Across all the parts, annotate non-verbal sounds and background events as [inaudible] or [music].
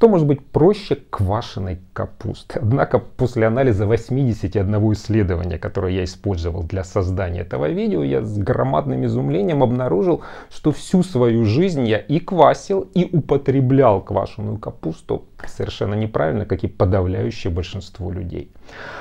Что может быть проще квашеной капусты? Однако после анализа 81 исследования, которое я использовал для создания этого видео, я с громадным изумлением обнаружил, что всю свою жизнь я и квасил, и употреблял квашеную капусту совершенно неправильно, как и подавляющее большинство людей.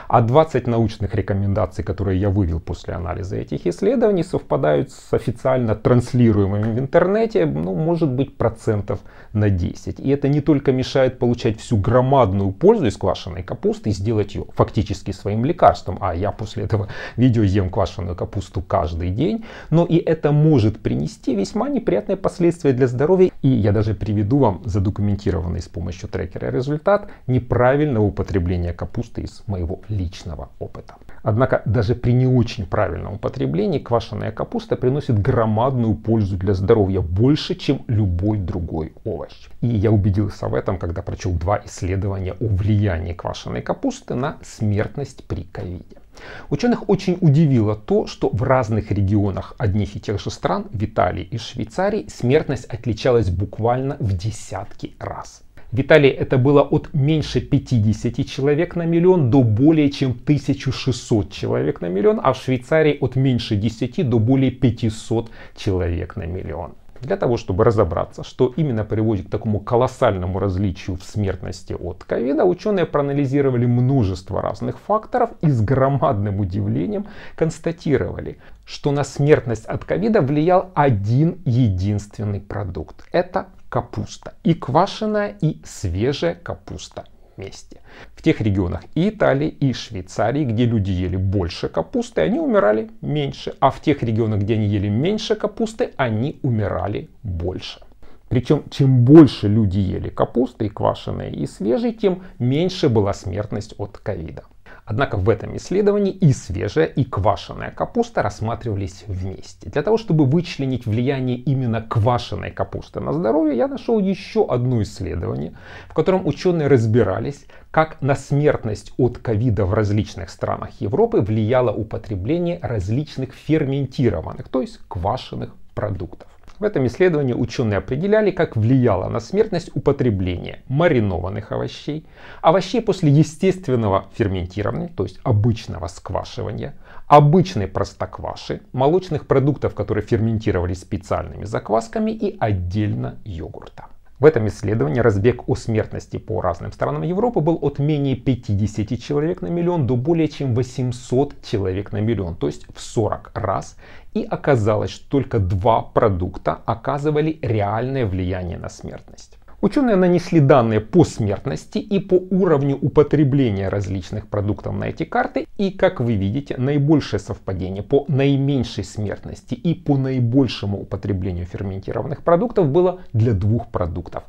А 20 научных рекомендаций, которые я вывел после анализа этих исследований, совпадают с официально транслируемыми в интернете, ну, может быть, процентов на 10. И это не только мешает получать всю громадную пользу из квашеной капусты и сделать ее фактически своим лекарством, а я после этого видео ем квашеную капусту каждый день, но и это может принести весьма неприятные последствия для здоровья. И я даже приведу вам задокументированные с помощью трек трекера. Результат – неправильного употребления капусты из моего личного опыта. Однако даже при не очень правильном употреблении квашеная капуста приносит громадную пользу для здоровья, больше, чем любой другой овощ. И я убедился в этом, когда прочел два исследования о влиянии квашеной капусты на смертность при ковиде. Ученых очень удивило то, что в разных регионах одних и тех же стран, в Италии и Швейцарии, смертность отличалась буквально в десятки раз. В Италии это было от меньше 50 человек на миллион до более чем 1600 человек на миллион, а в Швейцарии от меньше 10 до более 500 человек на миллион. Для того, чтобы разобраться, что именно приводит к такому колоссальному различию в смертности от ковида, ученые проанализировали множество разных факторов и с громадным удивлением констатировали, что на смертность от ковида влиял один единственный продукт. Это капуста. И квашеная, и свежая капуста вместе. В тех регионах и Италии, и Швейцарии, где люди ели больше капусты, они умирали меньше. А в тех регионах, где они ели меньше капусты, они умирали больше. Причем, чем больше люди ели капусты, и квашеной, и свежие, тем меньше была смертность от ковида. Однако в этом исследовании и свежая, и квашеная капуста рассматривались вместе. Для того, чтобы вычленить влияние именно квашеной капусты на здоровье, я нашел еще одно исследование, в котором ученые разбирались, как на смертность от ковида в различных странах Европы влияло употребление различных ферментированных, то есть квашеных продуктов. В этом исследовании ученые определяли, как влияло на смертность употребление маринованных овощей, овощей после естественного ферментирования, то есть обычного сквашивания, обычной простокваши, молочных продуктов, которые ферментировали специальными заквасками и отдельно йогурта. В этом исследовании разбег о смертности по разным странам Европы был от менее 50 человек на миллион до более чем 800 человек на миллион, то есть в 40 раз и оказалось, что только два продукта оказывали реальное влияние на смертность. Ученые нанесли данные по смертности и по уровню употребления различных продуктов на эти карты. И как вы видите, наибольшее совпадение по наименьшей смертности и по наибольшему употреблению ферментированных продуктов было для двух продуктов.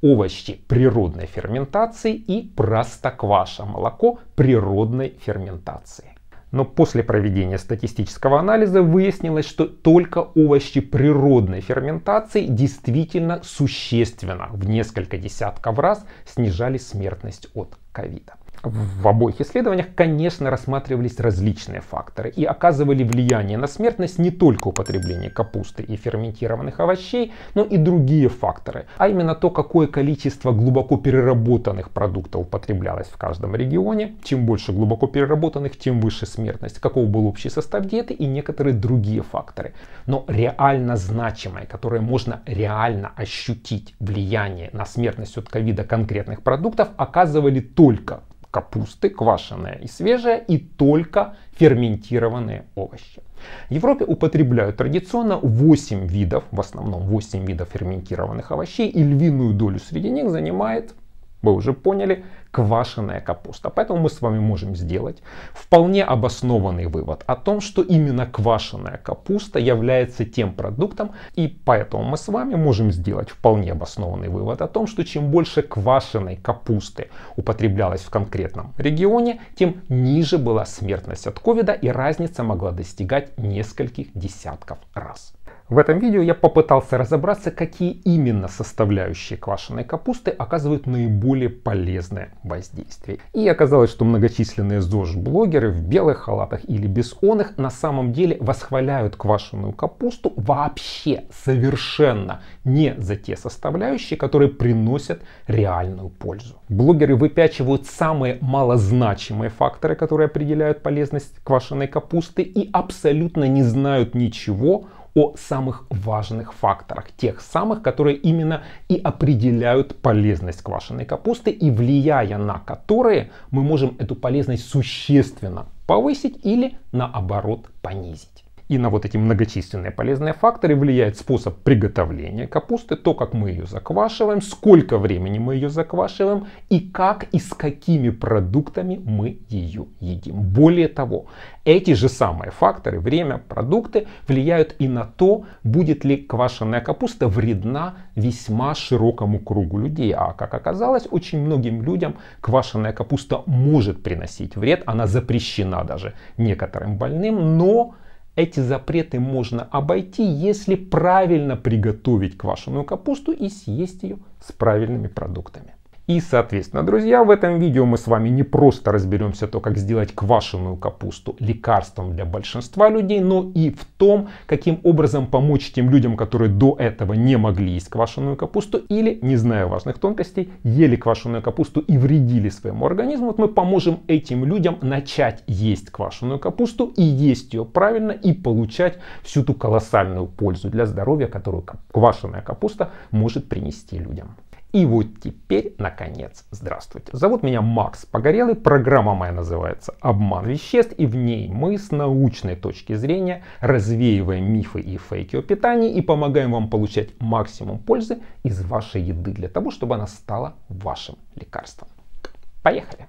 Овощи природной ферментации и простокваша молоко природной ферментации. Но после проведения статистического анализа выяснилось, что только овощи природной ферментации действительно существенно в несколько десятков раз снижали смертность от ковида. В обоих исследованиях, конечно, рассматривались различные факторы и оказывали влияние на смертность не только употребление капусты и ферментированных овощей, но и другие факторы, а именно то, какое количество глубоко переработанных продуктов употреблялось в каждом регионе. Чем больше глубоко переработанных, тем выше смертность, каков был общий состав диеты и некоторые другие факторы. Но реально значимые, которые можно реально ощутить влияние на смертность от ковида конкретных продуктов, оказывали только капусты, квашеная и свежая, и только ферментированные овощи. В Европе употребляют традиционно 8 видов, в основном 8 видов ферментированных овощей, и львиную долю среди них занимает вы уже поняли, квашеная капуста. Поэтому мы с вами можем сделать вполне обоснованный вывод о том, что именно квашеная капуста является тем продуктом, и поэтому мы с вами можем сделать вполне обоснованный вывод о том, что чем больше квашеной капусты употреблялось в конкретном регионе, тем ниже была смертность от ковида и разница могла достигать нескольких десятков раз. В этом видео я попытался разобраться, какие именно составляющие квашеной капусты оказывают наиболее полезное воздействие. И оказалось, что многочисленные ЗОЖ-блогеры в белых халатах или без оных на самом деле восхваляют квашеную капусту вообще совершенно не за те составляющие, которые приносят реальную пользу. Блогеры выпячивают самые малозначимые факторы, которые определяют полезность квашеной капусты и абсолютно не знают ничего о самых важных факторах, тех самых, которые именно и определяют полезность квашеной капусты и влияя на которые мы можем эту полезность существенно повысить или наоборот понизить. И на вот эти многочисленные полезные факторы влияет способ приготовления капусты, то, как мы ее заквашиваем, сколько времени мы ее заквашиваем и как и с какими продуктами мы ее едим. Более того, эти же самые факторы, время, продукты влияют и на то, будет ли квашеная капуста вредна весьма широкому кругу людей. А как оказалось, очень многим людям квашеная капуста может приносить вред, она запрещена даже некоторым больным, но эти запреты можно обойти, если правильно приготовить квашеную капусту и съесть ее с правильными продуктами. И, соответственно, друзья, в этом видео мы с вами не просто разберемся то, как сделать квашеную капусту лекарством для большинства людей, но и в том, каким образом помочь тем людям, которые до этого не могли есть квашеную капусту или, не зная важных тонкостей, ели квашеную капусту и вредили своему организму. Вот мы поможем этим людям начать есть квашеную капусту и есть ее правильно и получать всю ту колоссальную пользу для здоровья, которую квашеная капуста может принести людям. И вот теперь, наконец, здравствуйте. Зовут меня Макс Погорелый, программа моя называется «Обман веществ», и в ней мы с научной точки зрения развеиваем мифы и фейки о питании и помогаем вам получать максимум пользы из вашей еды для того, чтобы она стала вашим лекарством. Поехали!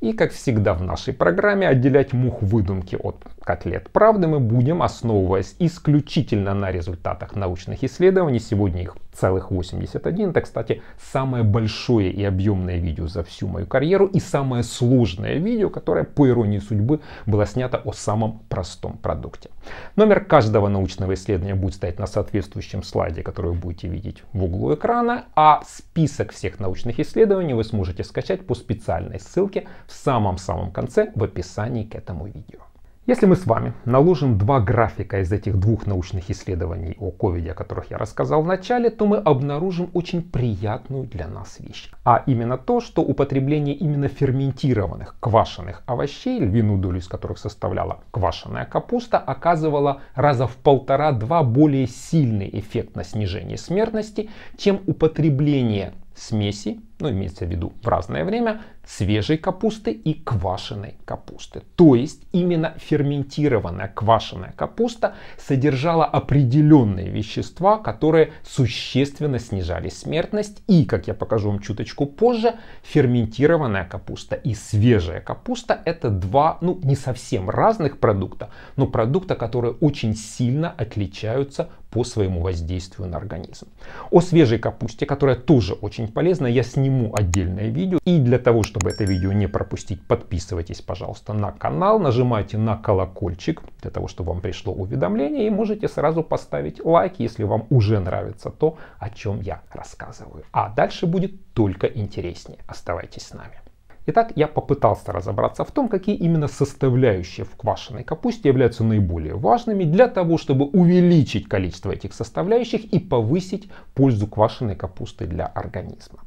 И, как всегда в нашей программе, отделять мух выдумки от котлет правды мы будем, основываясь исключительно на результатах научных исследований. Сегодня их целых 81. Это, кстати, самое большое и объемное видео за всю мою карьеру и самое сложное видео, которое, по иронии судьбы, было снято о самом простом продукте. Номер каждого научного исследования будет стоять на соответствующем слайде, который вы будете видеть в углу экрана, а список всех научных исследований вы сможете скачать по специальной ссылке в самом-самом конце в описании к этому видео. Если мы с вами наложим два графика из этих двух научных исследований о ковиде, о которых я рассказал в начале, то мы обнаружим очень приятную для нас вещь. А именно то, что употребление именно ферментированных квашеных овощей, львиную долю из которых составляла квашеная капуста, оказывало раза в полтора-два более сильный эффект на снижение смертности, чем употребление смеси, ну имеется в виду в разное время, свежей капусты и квашеной капусты. То есть именно ферментированная квашеная капуста содержала определенные вещества, которые существенно снижали смертность. И, как я покажу вам чуточку позже, ферментированная капуста и свежая капуста это два, ну не совсем разных продукта, но продукта, которые очень сильно отличаются по своему воздействию на организм. О свежей капусте, которая тоже очень полезна, я сниму отдельное видео. И для того, чтобы это видео не пропустить, подписывайтесь, пожалуйста, на канал, нажимайте на колокольчик, для того, чтобы вам пришло уведомление, и можете сразу поставить лайк, если вам уже нравится то, о чем я рассказываю. А дальше будет только интереснее. Оставайтесь с нами. Итак, я попытался разобраться в том, какие именно составляющие в квашеной капусте являются наиболее важными для того, чтобы увеличить количество этих составляющих и повысить пользу квашеной капусты для организма.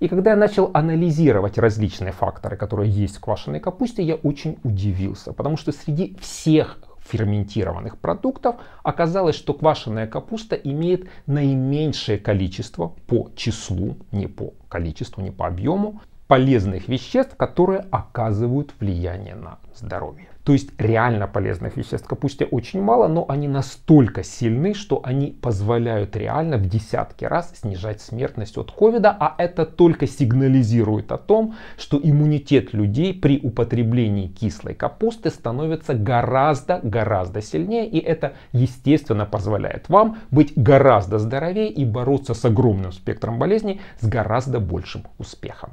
И когда я начал анализировать различные факторы, которые есть в квашеной капусте, я очень удивился, потому что среди всех ферментированных продуктов, оказалось, что квашеная капуста имеет наименьшее количество по числу, не по количеству, не по объему полезных веществ, которые оказывают влияние на здоровье. То есть реально полезных веществ капусте очень мало, но они настолько сильны, что они позволяют реально в десятки раз снижать смертность от ковида, а это только сигнализирует о том, что иммунитет людей при употреблении кислой капусты становится гораздо-гораздо сильнее, и это естественно позволяет вам быть гораздо здоровее и бороться с огромным спектром болезней с гораздо большим успехом.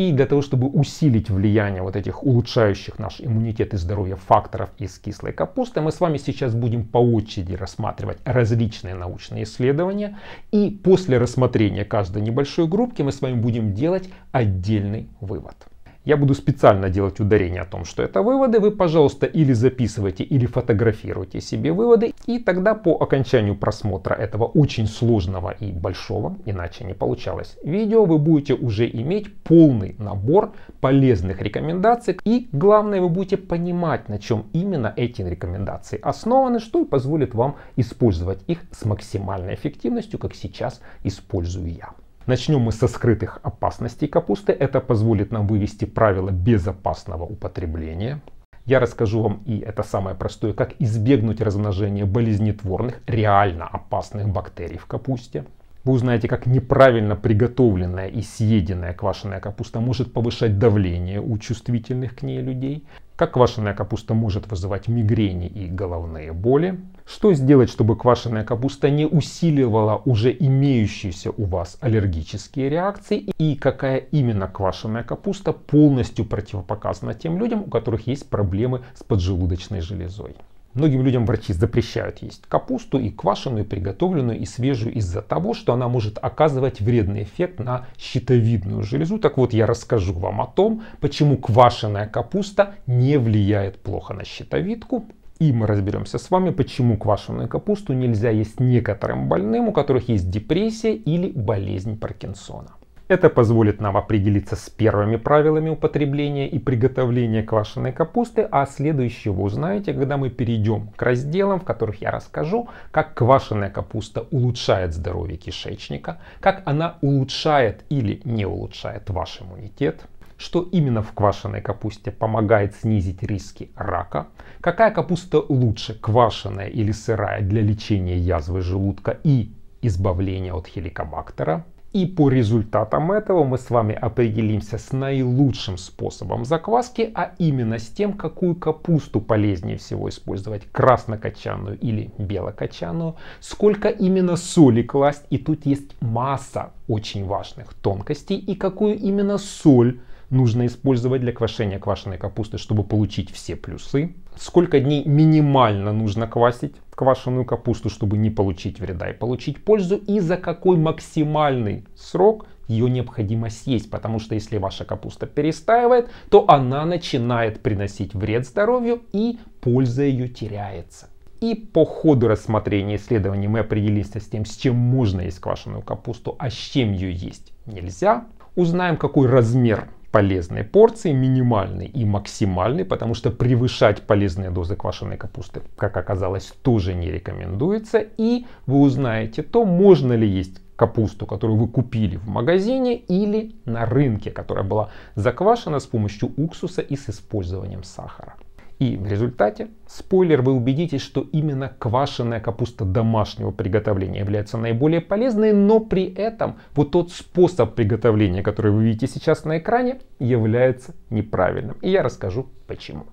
И для того, чтобы усилить влияние вот этих улучшающих наш иммунитет и здоровье факторов из кислой капусты, мы с вами сейчас будем по очереди рассматривать различные научные исследования. И после рассмотрения каждой небольшой группки мы с вами будем делать отдельный вывод. Я буду специально делать ударение о том, что это выводы. Вы, пожалуйста, или записывайте, или фотографируйте себе выводы. И тогда по окончанию просмотра этого очень сложного и большого, иначе не получалось, видео вы будете уже иметь полный набор полезных рекомендаций. И главное, вы будете понимать, на чем именно эти рекомендации основаны, что и позволит вам использовать их с максимальной эффективностью, как сейчас использую я. Начнем мы со скрытых опасностей капусты. Это позволит нам вывести правила безопасного употребления. Я расскажу вам и это самое простое, как избегнуть размножения болезнетворных, реально опасных бактерий в капусте. Вы узнаете, как неправильно приготовленная и съеденная квашеная капуста может повышать давление у чувствительных к ней людей, как квашеная капуста может вызывать мигрени и головные боли, что сделать, чтобы квашеная капуста не усиливала уже имеющиеся у вас аллергические реакции и какая именно квашеная капуста полностью противопоказана тем людям, у которых есть проблемы с поджелудочной железой. Многим людям врачи запрещают есть капусту и квашеную, приготовленную, и свежую из-за того, что она может оказывать вредный эффект на щитовидную железу. Так вот, я расскажу вам о том, почему квашеная капуста не влияет плохо на щитовидку. И мы разберемся с вами, почему квашеную капусту нельзя есть некоторым больным, у которых есть депрессия или болезнь Паркинсона. Это позволит нам определиться с первыми правилами употребления и приготовления квашеной капусты, а следующее вы узнаете, когда мы перейдем к разделам, в которых я расскажу, как квашеная капуста улучшает здоровье кишечника, как она улучшает или не улучшает ваш иммунитет, что именно в квашеной капусте помогает снизить риски рака, какая капуста лучше, квашеная или сырая для лечения язвы желудка и избавления от хеликобактера, и по результатам этого мы с вами определимся с наилучшим способом закваски, а именно с тем, какую капусту полезнее всего использовать, краснокочанную или белокочанную, сколько именно соли класть, и тут есть масса очень важных тонкостей, и какую именно соль нужно использовать для квашения квашеной капусты, чтобы получить все плюсы. Сколько дней минимально нужно квасить квашеную капусту, чтобы не получить вреда и получить пользу. И за какой максимальный срок ее необходимо съесть, потому что если ваша капуста перестаивает, то она начинает приносить вред здоровью и польза ее теряется. И по ходу рассмотрения исследований мы определились с тем, с чем можно есть квашеную капусту, а с чем ее есть нельзя. Узнаем, какой размер полезной порции, минимальной и максимальной, потому что превышать полезные дозы квашеной капусты, как оказалось, тоже не рекомендуется. И вы узнаете то, можно ли есть капусту, которую вы купили в магазине или на рынке, которая была заквашена с помощью уксуса и с использованием сахара. И в результате, спойлер, вы убедитесь, что именно квашеная капуста домашнего приготовления является наиболее полезной, но при этом вот тот способ приготовления, который вы видите сейчас на экране, является неправильным. И я расскажу почему.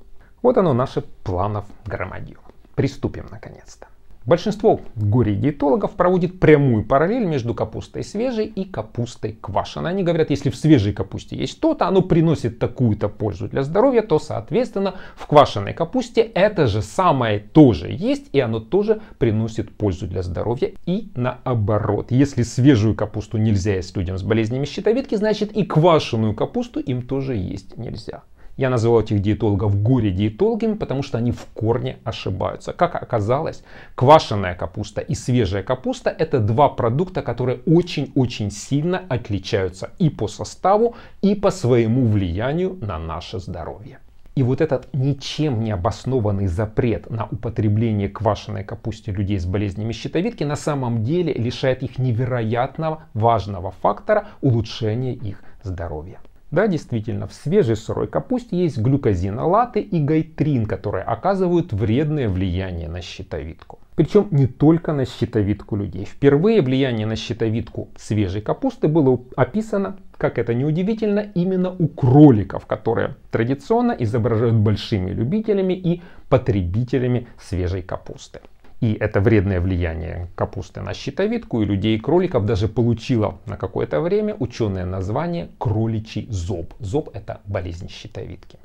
Вот оно наше планов Громадье. Приступим наконец-то. Большинство горе-диетологов проводит прямую параллель между капустой свежей и капустой квашеной. Они говорят, если в свежей капусте есть то-то, оно приносит такую-то пользу для здоровья, то, соответственно, в квашеной капусте это же самое тоже есть, и оно тоже приносит пользу для здоровья. И наоборот, если свежую капусту нельзя есть людям с болезнями щитовидки, значит и квашеную капусту им тоже есть нельзя. Я называю этих диетологов горе-диетологами, потому что они в корне ошибаются. Как оказалось, квашеная капуста и свежая капуста – это два продукта, которые очень-очень сильно отличаются и по составу, и по своему влиянию на наше здоровье. И вот этот ничем не обоснованный запрет на употребление квашеной капусты людей с болезнями щитовидки на самом деле лишает их невероятно важного фактора улучшения их здоровья. Да, действительно, в свежей сырой капусте есть глюкозинолаты и гайтрин, которые оказывают вредное влияние на щитовидку. Причем не только на щитовидку людей. Впервые влияние на щитовидку свежей капусты было описано, как это неудивительно, именно у кроликов, которые традиционно изображают большими любителями и потребителями свежей капусты. И это вредное влияние капусты на щитовидку и людей и кроликов даже получило на какое-то время ученое название кроличий зоб. Зоб – это болезнь щитовидки.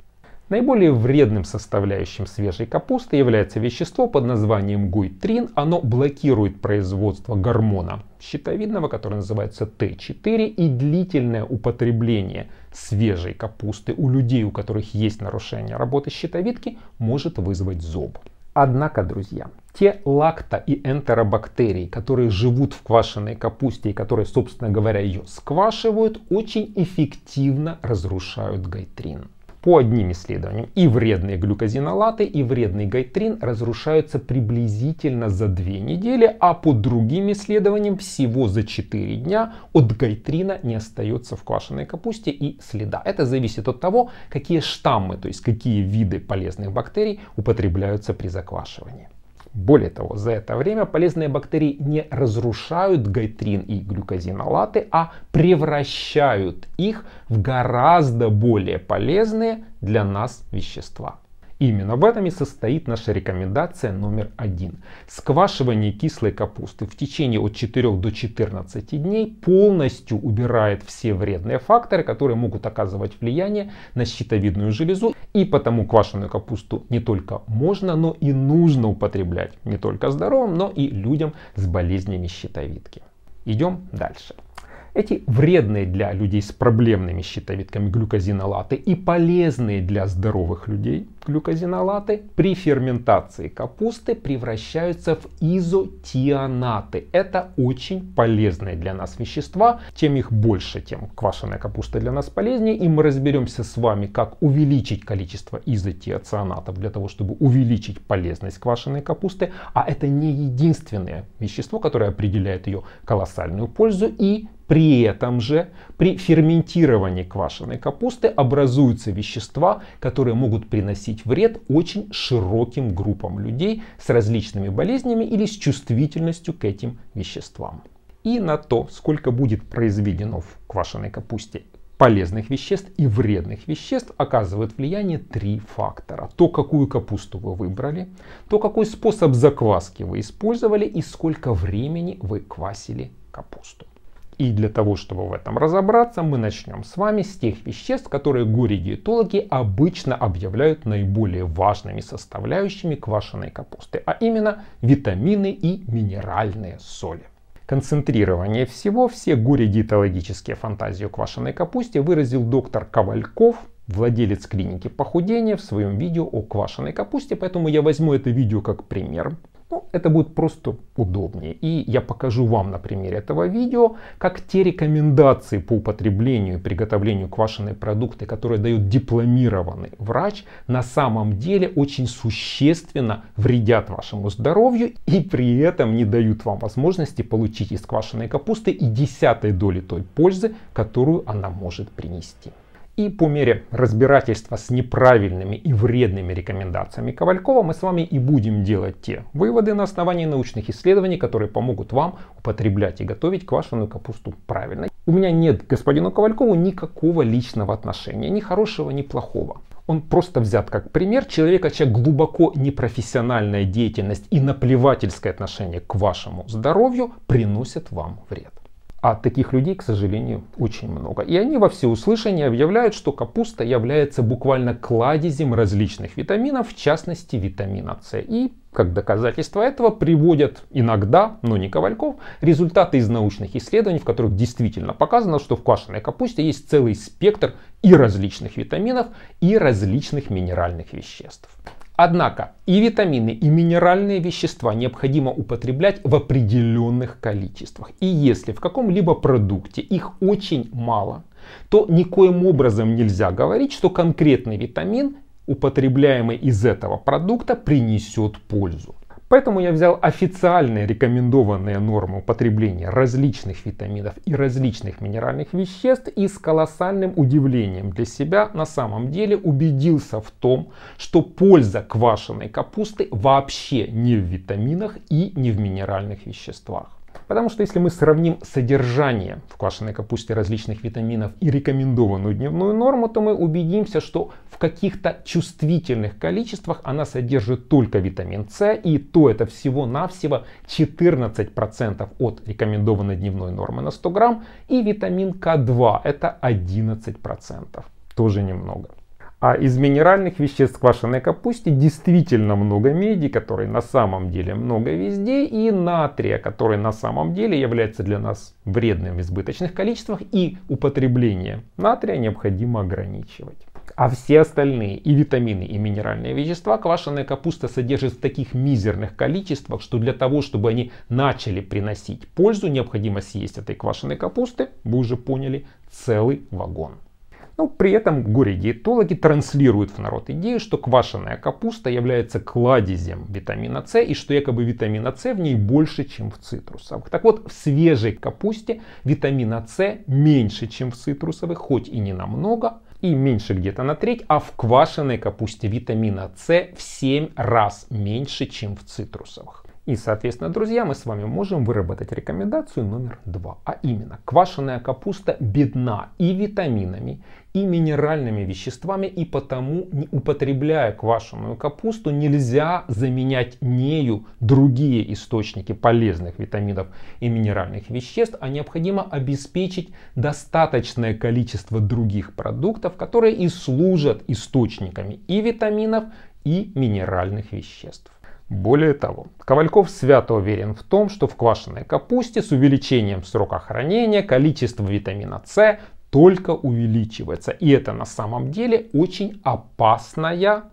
Наиболее вредным составляющим свежей капусты является вещество под названием гуйтрин. Оно блокирует производство гормона щитовидного, который называется Т4, и длительное употребление свежей капусты у людей, у которых есть нарушение работы щитовидки, может вызвать зоб. Однако, друзья, те лакто- и энтеробактерии, которые живут в квашеной капусте и которые, собственно говоря, ее сквашивают, очень эффективно разрушают гайтрин. По одним исследованиям и вредные глюкозинолаты, и вредный гайтрин разрушаются приблизительно за две недели, а по другим исследованиям всего за 4 дня от гайтрина не остается в квашеной капусте и следа. Это зависит от того, какие штаммы, то есть какие виды полезных бактерий употребляются при заквашивании. Более того, за это время полезные бактерии не разрушают гайтрин и глюкозинолаты, а превращают их в гораздо более полезные для нас вещества. Именно в этом и состоит наша рекомендация номер один. Сквашивание кислой капусты в течение от 4 до 14 дней полностью убирает все вредные факторы, которые могут оказывать влияние на щитовидную железу. И потому квашеную капусту не только можно, но и нужно употреблять не только здоровым, но и людям с болезнями щитовидки. Идем дальше. Эти вредные для людей с проблемными щитовидками глюкозинолаты и полезные для здоровых людей глюкозинолаты при ферментации капусты превращаются в изотионаты. Это очень полезные для нас вещества. Чем их больше, тем квашеная капуста для нас полезнее. И мы разберемся с вами, как увеличить количество изотиоцианатов для того, чтобы увеличить полезность квашеной капусты. А это не единственное вещество, которое определяет ее колоссальную пользу и при этом же при ферментировании квашеной капусты образуются вещества, которые могут приносить наносить вред очень широким группам людей с различными болезнями или с чувствительностью к этим веществам. И на то, сколько будет произведено в квашеной капусте полезных веществ и вредных веществ оказывает влияние три фактора. То, какую капусту вы выбрали, то, какой способ закваски вы использовали и сколько времени вы квасили капусту. И для того, чтобы в этом разобраться, мы начнем с вами с тех веществ, которые горе-диетологи обычно объявляют наиболее важными составляющими квашеной капусты, а именно витамины и минеральные соли. Концентрирование всего, все горе-диетологические фантазии о квашеной капусте выразил доктор Ковальков, владелец клиники похудения, в своем видео о квашеной капусте, поэтому я возьму это видео как пример ну, это будет просто удобнее. И я покажу вам на примере этого видео, как те рекомендации по употреблению и приготовлению квашеной продукты, которые дает дипломированный врач, на самом деле очень существенно вредят вашему здоровью и при этом не дают вам возможности получить из квашеной капусты и десятой доли той пользы, которую она может принести. И по мере разбирательства с неправильными и вредными рекомендациями Ковалькова мы с вами и будем делать те выводы на основании научных исследований, которые помогут вам употреблять и готовить квашеную капусту правильно. У меня нет к господину Ковалькову никакого личного отношения, ни хорошего, ни плохого. Он просто взят как пример человека, чья глубоко непрофессиональная деятельность и наплевательское отношение к вашему здоровью приносят вам вред. А таких людей, к сожалению, очень много. И они во всеуслышание объявляют, что капуста является буквально кладезем различных витаминов, в частности витамина С. И как доказательство этого приводят иногда, но не Ковальков, результаты из научных исследований, в которых действительно показано, что в квашеной капусте есть целый спектр и различных витаминов, и различных минеральных веществ. Однако и витамины, и минеральные вещества необходимо употреблять в определенных количествах. И если в каком-либо продукте их очень мало, то никоим образом нельзя говорить, что конкретный витамин, употребляемый из этого продукта, принесет пользу. Поэтому я взял официальные рекомендованные нормы употребления различных витаминов и различных минеральных веществ и с колоссальным удивлением для себя на самом деле убедился в том, что польза квашеной капусты вообще не в витаминах и не в минеральных веществах. Потому что если мы сравним содержание в квашеной капусте различных витаминов и рекомендованную дневную норму, то мы убедимся, что в каких-то чувствительных количествах она содержит только витамин С, и то это всего-навсего 14% от рекомендованной дневной нормы на 100 грамм, и витамин К2 это 11%, тоже немного. А из минеральных веществ квашеной капусте действительно много меди, который на самом деле много везде, и натрия, который на самом деле является для нас вредным в избыточных количествах, и употребление натрия необходимо ограничивать. А все остальные и витамины, и минеральные вещества квашеная капуста содержит в таких мизерных количествах, что для того, чтобы они начали приносить пользу, необходимо съесть этой квашеной капусты, вы уже поняли, целый вагон. Но ну, при этом горе-диетологи транслируют в народ идею, что квашеная капуста является кладезем витамина С и что якобы витамина С в ней больше, чем в цитрусовых. Так вот, в свежей капусте витамина С меньше, чем в цитрусовых, хоть и не намного, и меньше где-то на треть, а в квашеной капусте витамина С в 7 раз меньше, чем в цитрусовых. И, соответственно, друзья, мы с вами можем выработать рекомендацию номер два. А именно, квашеная капуста бедна и витаминами, и минеральными веществами, и потому, не употребляя квашеную капусту, нельзя заменять нею другие источники полезных витаминов и минеральных веществ, а необходимо обеспечить достаточное количество других продуктов, которые и служат источниками и витаминов, и минеральных веществ. Более того, Ковальков свято уверен в том, что в квашеной капусте с увеличением срока хранения количество витамина С только увеличивается. И это на самом деле очень опасная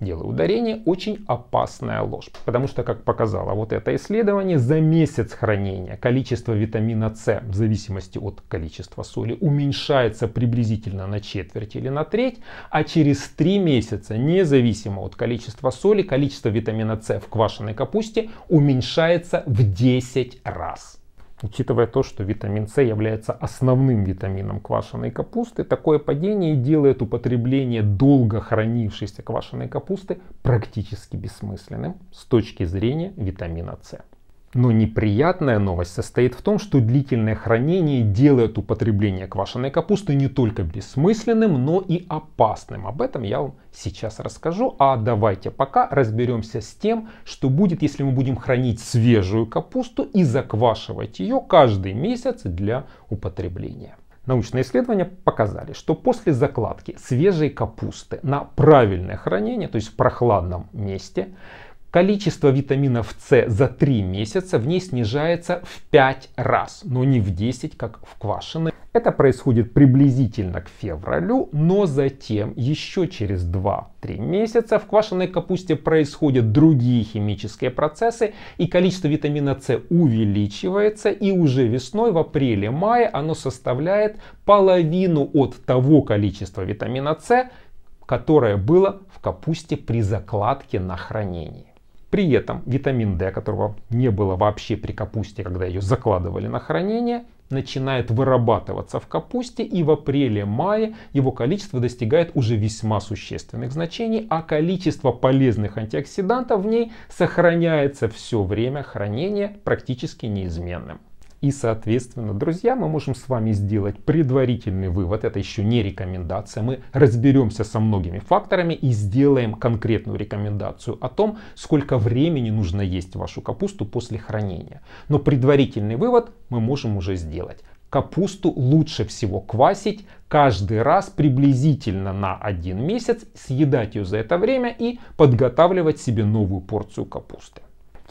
делаю ударение, очень опасная ложь. Потому что, как показало вот это исследование, за месяц хранения количество витамина С в зависимости от количества соли уменьшается приблизительно на четверть или на треть, а через 3 месяца, независимо от количества соли, количество витамина С в квашеной капусте уменьшается в 10 раз. Учитывая то, что витамин С является основным витамином квашеной капусты, такое падение делает употребление долго хранившейся квашеной капусты практически бессмысленным с точки зрения витамина С. Но ну, неприятная новость состоит в том, что длительное хранение делает употребление квашеной капусты не только бессмысленным, но и опасным. Об этом я вам сейчас расскажу. А давайте пока разберемся с тем, что будет, если мы будем хранить свежую капусту и заквашивать ее каждый месяц для употребления. Научные исследования показали, что после закладки свежей капусты на правильное хранение, то есть в прохладном месте, Количество витаминов С за 3 месяца в ней снижается в 5 раз, но не в 10, как в квашеной. Это происходит приблизительно к февралю, но затем еще через 2-3 месяца в квашеной капусте происходят другие химические процессы и количество витамина С увеличивается и уже весной в апреле-мае оно составляет половину от того количества витамина С, которое было в капусте при закладке на хранение. При этом витамин D, которого не было вообще при капусте, когда ее закладывали на хранение, начинает вырабатываться в капусте и в апреле-мае его количество достигает уже весьма существенных значений, а количество полезных антиоксидантов в ней сохраняется все время хранения практически неизменным. И, соответственно, друзья, мы можем с вами сделать предварительный вывод, это еще не рекомендация, мы разберемся со многими факторами и сделаем конкретную рекомендацию о том, сколько времени нужно есть вашу капусту после хранения. Но предварительный вывод мы можем уже сделать. Капусту лучше всего квасить каждый раз приблизительно на один месяц, съедать ее за это время и подготавливать себе новую порцию капусты.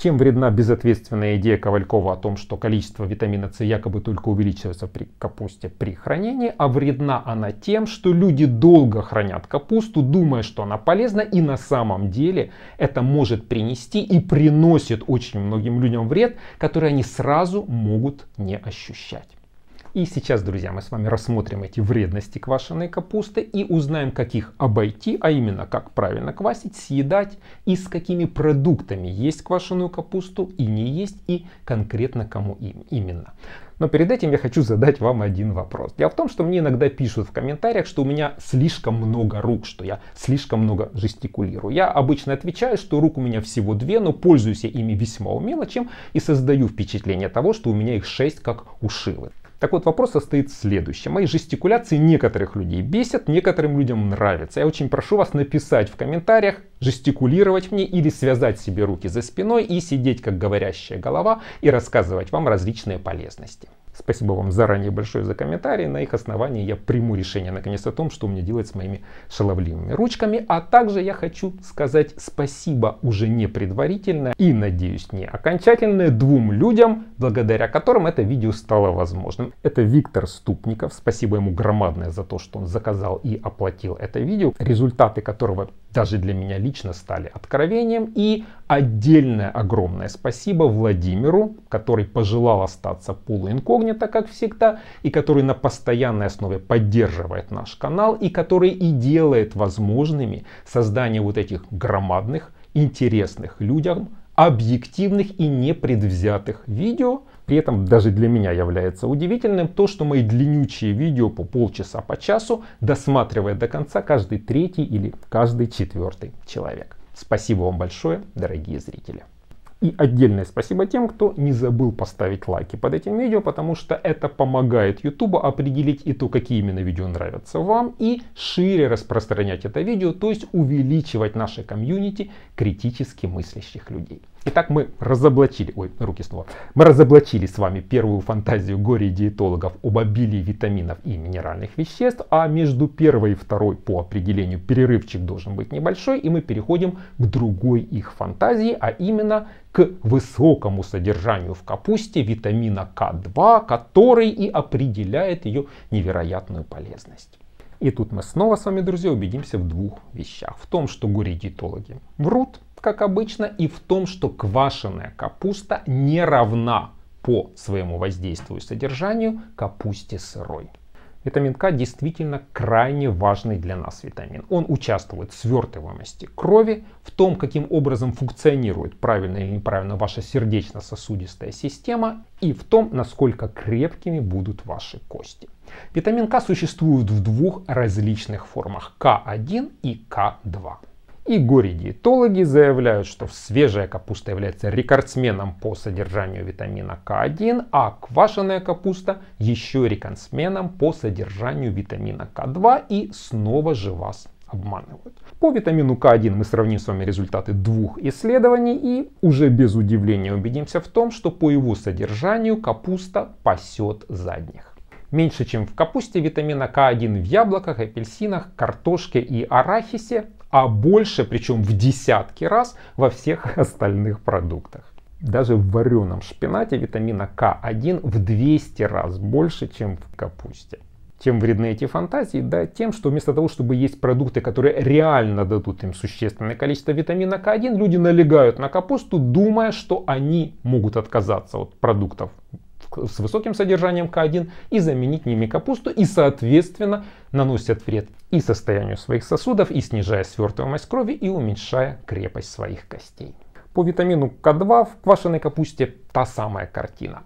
Чем вредна безответственная идея Ковалькова о том, что количество витамина С якобы только увеличивается при капусте при хранении, а вредна она тем, что люди долго хранят капусту, думая, что она полезна, и на самом деле это может принести и приносит очень многим людям вред, который они сразу могут не ощущать. И сейчас, друзья, мы с вами рассмотрим эти вредности квашеной капусты и узнаем, как их обойти, а именно, как правильно квасить, съедать и с какими продуктами есть квашеную капусту и не есть, и конкретно кому им, именно. Но перед этим я хочу задать вам один вопрос. Дело в том, что мне иногда пишут в комментариях, что у меня слишком много рук, что я слишком много жестикулирую. Я обычно отвечаю, что рук у меня всего две, но пользуюсь я ими весьма умело, чем и создаю впечатление того, что у меня их шесть, как у Шивы. Так вот, вопрос состоит в следующем. Мои жестикуляции некоторых людей бесят, некоторым людям нравятся. Я очень прошу вас написать в комментариях, жестикулировать мне или связать себе руки за спиной и сидеть как говорящая голова и рассказывать вам различные полезности. Спасибо вам заранее большое за комментарии. На их основании я приму решение наконец о том, что мне делать с моими шаловливыми ручками. А также я хочу сказать спасибо уже не предварительно и, надеюсь, не окончательное двум людям, благодаря которым это видео стало возможным. Это Виктор Ступников. Спасибо ему громадное за то, что он заказал и оплатил это видео, результаты которого даже для меня лично стали откровением. И Отдельное огромное спасибо Владимиру, который пожелал остаться инкогнито, как всегда, и который на постоянной основе поддерживает наш канал, и который и делает возможными создание вот этих громадных, интересных людям, объективных и непредвзятых видео. При этом даже для меня является удивительным то, что мои длиннючие видео по полчаса по часу досматривает до конца каждый третий или каждый четвертый человек. Спасибо вам большое, дорогие зрители. И отдельное спасибо тем, кто не забыл поставить лайки под этим видео, потому что это помогает YouTube определить и то, какие именно видео нравятся вам, и шире распространять это видео, то есть увеличивать наше комьюнити критически мыслящих людей. Итак, мы разоблачили, ой, руки снова, мы разоблачили с вами первую фантазию горе-диетологов об обилии витаминов и минеральных веществ, а между первой и второй по определению перерывчик должен быть небольшой, и мы переходим к другой их фантазии, а именно к высокому содержанию в капусте витамина К2, который и определяет ее невероятную полезность. И тут мы снова с вами, друзья, убедимся в двух вещах. В том, что горе-диетологи врут, как обычно, и в том, что квашеная капуста не равна по своему воздействию и содержанию капусте сырой. Витамин К действительно крайне важный для нас витамин. Он участвует в свертываемости крови, в том, каким образом функционирует правильно или неправильно ваша сердечно-сосудистая система и в том, насколько крепкими будут ваши кости. Витамин К существует в двух различных формах К1 и К2 горе диетологи заявляют, что свежая капуста является рекордсменом по содержанию витамина К1, а квашеная капуста еще рекордсменом по содержанию витамина К2 и снова же вас обманывают. По витамину К1 мы сравним с вами результаты двух исследований и уже без удивления убедимся в том, что по его содержанию капуста пасет задних. Меньше чем в капусте витамина К1 в яблоках, апельсинах, картошке и арахисе а больше, причем в десятки раз, во всех [laughs] остальных продуктах. Даже в вареном шпинате витамина К1 в 200 раз больше, чем в капусте. Чем вредны эти фантазии? Да тем, что вместо того, чтобы есть продукты, которые реально дадут им существенное количество витамина К1, люди налегают на капусту, думая, что они могут отказаться от продуктов с высоким содержанием К1 и заменить ними капусту и соответственно наносят вред и состоянию своих сосудов, и снижая свертываемость крови, и уменьшая крепость своих костей. По витамину К2 в квашеной капусте та самая картина.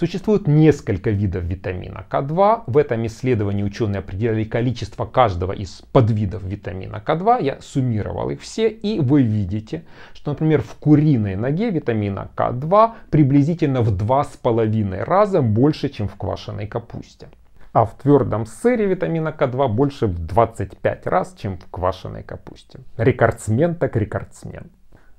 Существует несколько видов витамина К2. В этом исследовании ученые определяли количество каждого из подвидов витамина К2. Я суммировал их все, и вы видите, что, например, в куриной ноге витамина К2 приблизительно в 2,5 раза больше, чем в квашеной капусте. А в твердом сыре витамина К2 больше в 25 раз, чем в квашеной капусте. Рекордсмен так рекордсмен.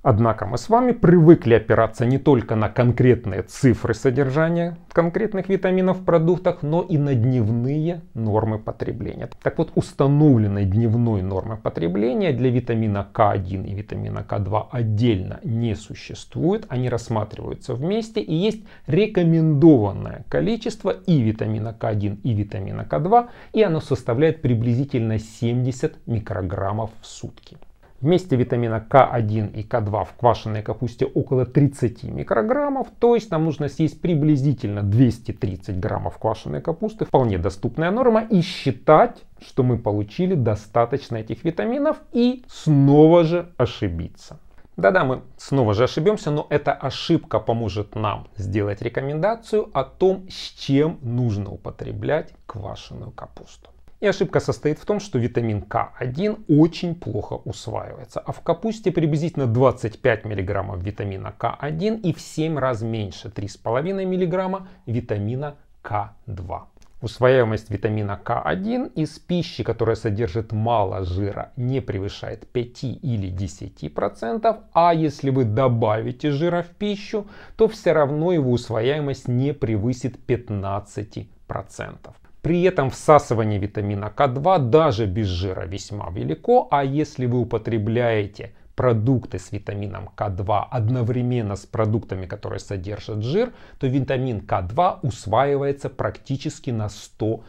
Однако мы с вами привыкли опираться не только на конкретные цифры содержания конкретных витаминов в продуктах, но и на дневные нормы потребления. Так вот, установленной дневной нормы потребления для витамина К1 и витамина К2 отдельно не существует, они рассматриваются вместе и есть рекомендованное количество и витамина К1 и витамина К2, и оно составляет приблизительно 70 микрограммов в сутки. Вместе витамина К1 и К2 в квашеной капусте около 30 микрограммов, то есть нам нужно съесть приблизительно 230 граммов квашеной капусты, вполне доступная норма, и считать, что мы получили достаточно этих витаминов и снова же ошибиться. Да-да, мы снова же ошибемся, но эта ошибка поможет нам сделать рекомендацию о том, с чем нужно употреблять квашеную капусту. И ошибка состоит в том, что витамин К1 очень плохо усваивается. А в капусте приблизительно 25 мг витамина К1 и в 7 раз меньше 3,5 мг витамина К2. Усвояемость витамина К1 из пищи, которая содержит мало жира, не превышает 5 или 10%, а если вы добавите жира в пищу, то все равно его усвояемость не превысит 15%. При этом всасывание витамина К2 даже без жира весьма велико, а если вы употребляете продукты с витамином К2 одновременно с продуктами, которые содержат жир, то витамин К2 усваивается практически на 100%.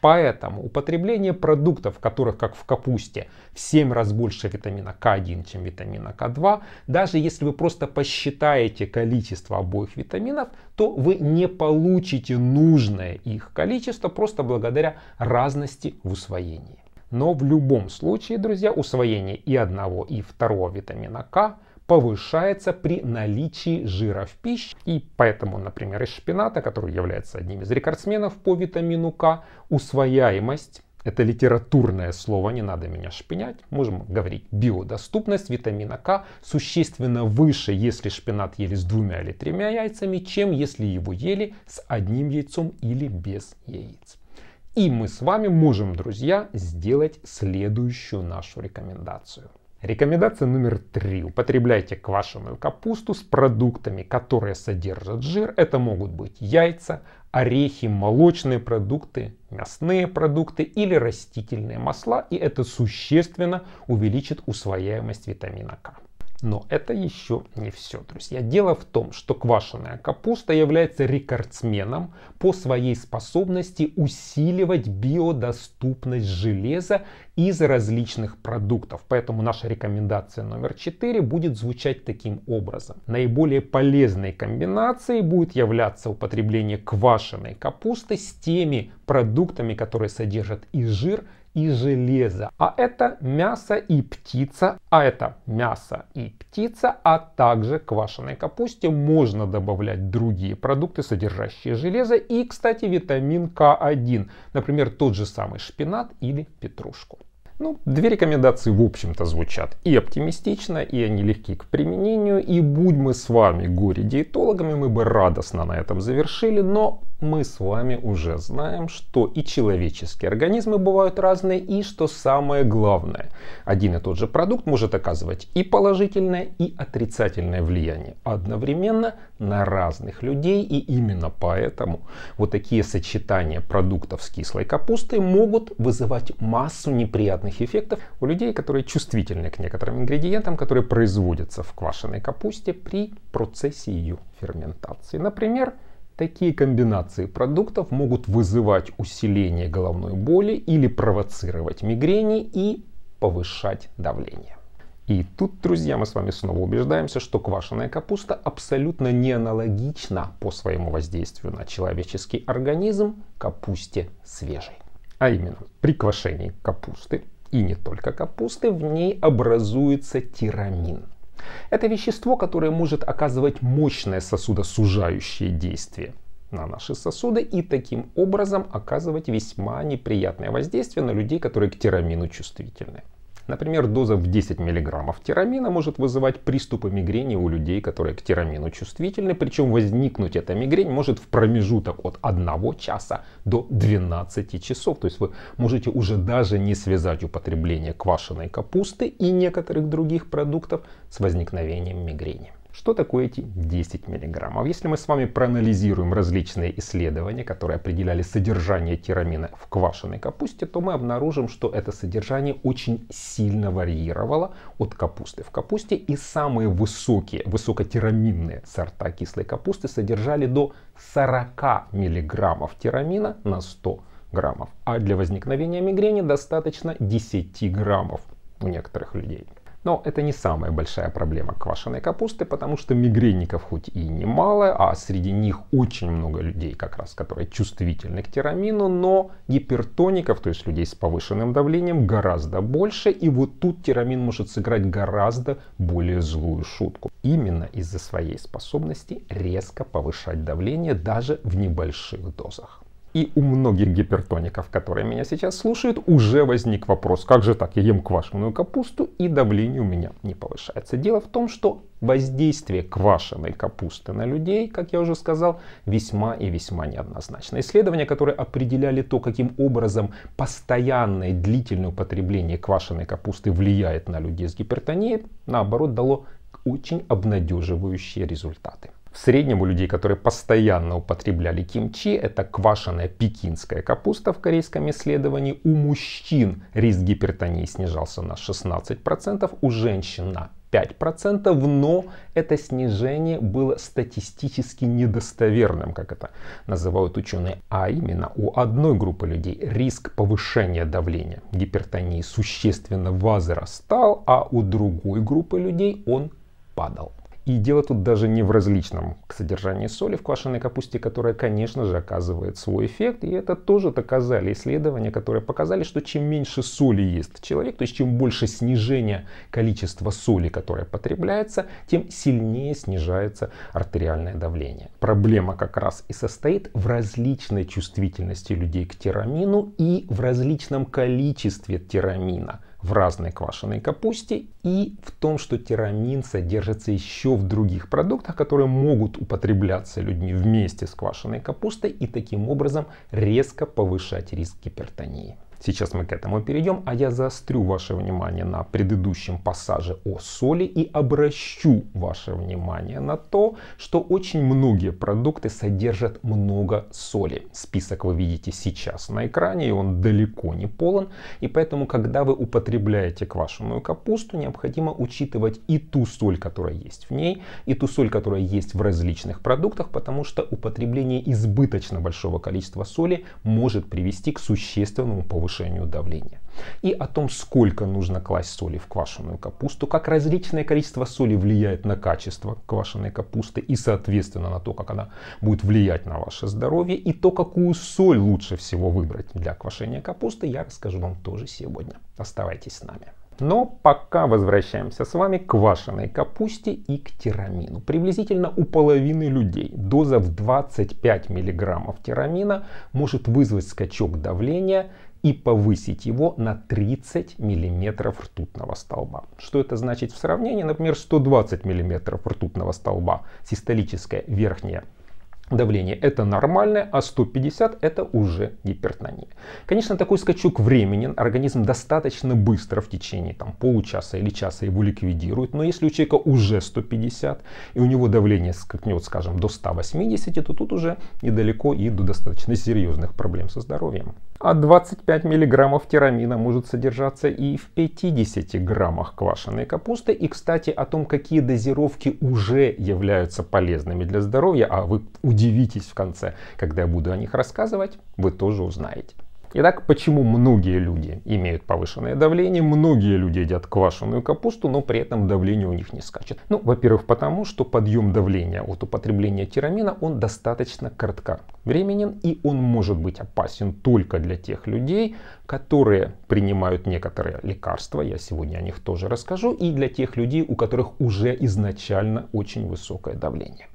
Поэтому употребление продуктов, которых, как в капусте, в 7 раз больше витамина К1, чем витамина К2, даже если вы просто посчитаете количество обоих витаминов, то вы не получите нужное их количество просто благодаря разности в усвоении. Но в любом случае, друзья, усвоение и одного, и второго витамина К повышается при наличии жира в пище. И поэтому, например, из шпината, который является одним из рекордсменов по витамину К, усвояемость это литературное слово, не надо меня шпинять. Можем говорить биодоступность витамина К существенно выше, если шпинат ели с двумя или тремя яйцами, чем если его ели с одним яйцом или без яиц. И мы с вами можем, друзья, сделать следующую нашу рекомендацию. Рекомендация номер три. Употребляйте квашеную капусту с продуктами, которые содержат жир. Это могут быть яйца, орехи, молочные продукты, мясные продукты или растительные масла. И это существенно увеличит усвояемость витамина К. Но это еще не все, друзья. Дело в том, что квашеная капуста является рекордсменом по своей способности усиливать биодоступность железа из различных продуктов. Поэтому наша рекомендация номер 4 будет звучать таким образом. Наиболее полезной комбинацией будет являться употребление квашеной капусты с теми продуктами, которые содержат и жир, и железо. А это мясо и птица, а это мясо и птица, а также к квашеной капусте можно добавлять другие продукты, содержащие железо и, кстати, витамин К1, например, тот же самый шпинат или петрушку. Ну, две рекомендации, в общем-то, звучат и оптимистично, и они легки к применению. И будь мы с вами горе-диетологами, мы бы радостно на этом завершили, но мы с вами уже знаем, что и человеческие организмы бывают разные, и что самое главное, один и тот же продукт может оказывать и положительное, и отрицательное влияние одновременно на разных людей, и именно поэтому вот такие сочетания продуктов с кислой капустой могут вызывать массу неприятных эффектов у людей, которые чувствительны к некоторым ингредиентам, которые производятся в квашеной капусте при процессе ее ферментации. Например, Такие комбинации продуктов могут вызывать усиление головной боли или провоцировать мигрени и повышать давление. И тут, друзья, мы с вами снова убеждаемся, что квашеная капуста абсолютно не аналогична по своему воздействию на человеческий организм капусте свежей. А именно, при квашении капусты, и не только капусты, в ней образуется тирамин. Это вещество, которое может оказывать мощное сосудосужающее действие на наши сосуды и таким образом оказывать весьма неприятное воздействие на людей, которые к терамину чувствительны. Например, доза в 10 мг тирамина может вызывать приступы мигрени у людей, которые к тирамину чувствительны, причем возникнуть эта мигрень может в промежуток от 1 часа до 12 часов. То есть вы можете уже даже не связать употребление квашеной капусты и некоторых других продуктов с возникновением мигрени. Что такое эти 10 миллиграммов? Если мы с вами проанализируем различные исследования, которые определяли содержание тирамина в квашеной капусте, то мы обнаружим, что это содержание очень сильно варьировало от капусты в капусте, и самые высокие, высокотираминные сорта кислой капусты содержали до 40 миллиграммов тирамина на 100 граммов, а для возникновения мигрени достаточно 10 граммов у некоторых людей. Но это не самая большая проблема квашеной капусты, потому что мигренников хоть и немало, а среди них очень много людей, как раз, которые чувствительны к тирамину, но гипертоников, то есть людей с повышенным давлением, гораздо больше, и вот тут тирамин может сыграть гораздо более злую шутку. Именно из-за своей способности резко повышать давление даже в небольших дозах. И у многих гипертоников, которые меня сейчас слушают, уже возник вопрос, как же так, я ем квашеную капусту и давление у меня не повышается. Дело в том, что воздействие квашеной капусты на людей, как я уже сказал, весьма и весьма неоднозначно. Исследования, которые определяли то, каким образом постоянное длительное употребление квашеной капусты влияет на людей с гипертонией, наоборот, дало очень обнадеживающие результаты. В среднем у людей, которые постоянно употребляли кимчи, это квашеная пекинская капуста в корейском исследовании. У мужчин риск гипертонии снижался на 16%, у женщин на 5%, но это снижение было статистически недостоверным, как это называют ученые. А именно у одной группы людей риск повышения давления гипертонии существенно возрастал, а у другой группы людей он падал. И дело тут даже не в различном к содержанию соли в квашеной капусте, которая, конечно же, оказывает свой эффект. И это тоже доказали исследования, которые показали, что чем меньше соли ест человек, то есть чем больше снижение количества соли, которое потребляется, тем сильнее снижается артериальное давление. Проблема как раз и состоит в различной чувствительности людей к тирамину и в различном количестве тирамина – в разной квашеной капусте и в том, что тирамин содержится еще в других продуктах, которые могут употребляться людьми вместе с квашеной капустой и таким образом резко повышать риск гипертонии. Сейчас мы к этому перейдем, а я заострю ваше внимание на предыдущем пассаже о соли и обращу ваше внимание на то, что очень многие продукты содержат много соли. Список вы видите сейчас на экране, и он далеко не полон. И поэтому, когда вы употребляете квашеную капусту, необходимо учитывать и ту соль, которая есть в ней, и ту соль, которая есть в различных продуктах, потому что употребление избыточно большого количества соли может привести к существенному повышению повышению давления. И о том, сколько нужно класть соли в квашеную капусту, как различное количество соли влияет на качество квашеной капусты и, соответственно, на то, как она будет влиять на ваше здоровье, и то, какую соль лучше всего выбрать для квашения капусты, я расскажу вам тоже сегодня. Оставайтесь с нами. Но пока возвращаемся с вами к квашеной капусте и к тирамину. Приблизительно у половины людей доза в 25 мг тирамина может вызвать скачок давления и повысить его на 30 мм ртутного столба. Что это значит в сравнении? Например, 120 мм ртутного столба, систолическое верхнее давление это нормальное, а 150 это уже гипертония. Конечно, такой скачок времени организм достаточно быстро в течение там, получаса или часа его ликвидирует, но если у человека уже 150 и у него давление скакнет, скажем, до 180, то тут уже недалеко и до достаточно серьезных проблем со здоровьем. А 25 мг тирамина может содержаться и в 50 граммах квашеной капусты. И, кстати, о том, какие дозировки уже являются полезными для здоровья, а вы удивитесь в конце, когда я буду о них рассказывать, вы тоже узнаете. Итак, почему многие люди имеют повышенное давление, многие люди едят квашеную капусту, но при этом давление у них не скачет? Ну, во-первых, потому что подъем давления от употребления тирамина, он достаточно кратковременен и он может быть опасен только для тех людей, которые принимают некоторые лекарства, я сегодня о них тоже расскажу, и для тех людей, у которых уже изначально очень высокое давление.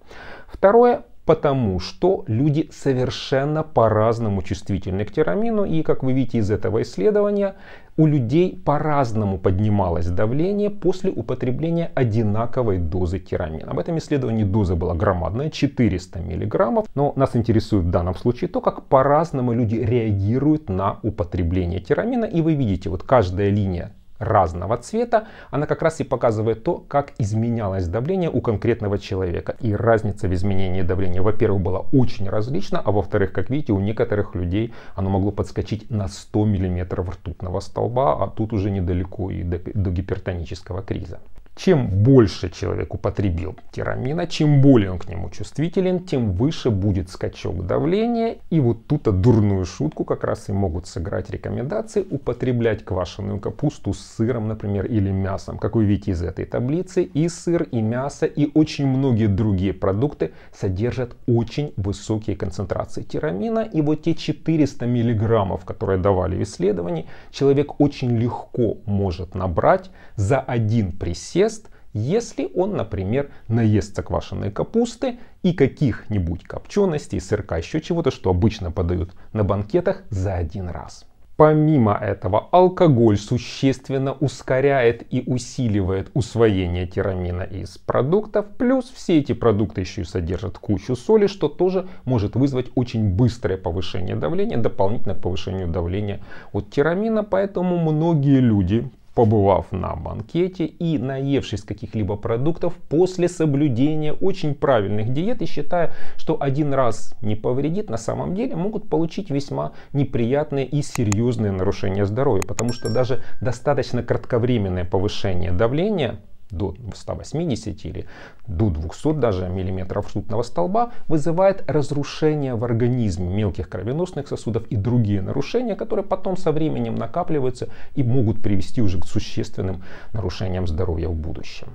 Второе, потому что люди совершенно по-разному чувствительны к терамину, и, как вы видите из этого исследования, у людей по-разному поднималось давление после употребления одинаковой дозы терамина. В этом исследовании доза была громадная, 400 мг, но нас интересует в данном случае то, как по-разному люди реагируют на употребление терамина, и вы видите, вот каждая линия разного цвета, она как раз и показывает то, как изменялось давление у конкретного человека. И разница в изменении давления, во-первых, была очень различна, а во-вторых, как видите, у некоторых людей оно могло подскочить на 100 мм ртутного столба, а тут уже недалеко и до, до гипертонического криза. Чем больше человек употребил тирамина, чем более он к нему чувствителен, тем выше будет скачок давления. И вот тут-то дурную шутку как раз и могут сыграть рекомендации употреблять квашеную капусту с сыром, например, или мясом. Как вы видите из этой таблицы, и сыр, и мясо, и очень многие другие продукты содержат очень высокие концентрации тирамина. И вот те 400 миллиграммов, которые давали в исследовании, человек очень легко может набрать за один присед ест, если он, например, наестся квашеной капусты и каких-нибудь копченостей, сырка, еще чего-то, что обычно подают на банкетах за один раз. Помимо этого, алкоголь существенно ускоряет и усиливает усвоение тирамина из продуктов, плюс все эти продукты еще и содержат кучу соли, что тоже может вызвать очень быстрое повышение давления, дополнительно к повышению давления от тирамина, поэтому многие люди побывав на банкете и наевшись каких-либо продуктов после соблюдения очень правильных диет и считая, что один раз не повредит, на самом деле могут получить весьма неприятные и серьезные нарушения здоровья, потому что даже достаточно кратковременное повышение давления до 180 или до 200 даже миллиметров ртутного столба, вызывает разрушение в организме мелких кровеносных сосудов и другие нарушения, которые потом со временем накапливаются и могут привести уже к существенным нарушениям здоровья в будущем.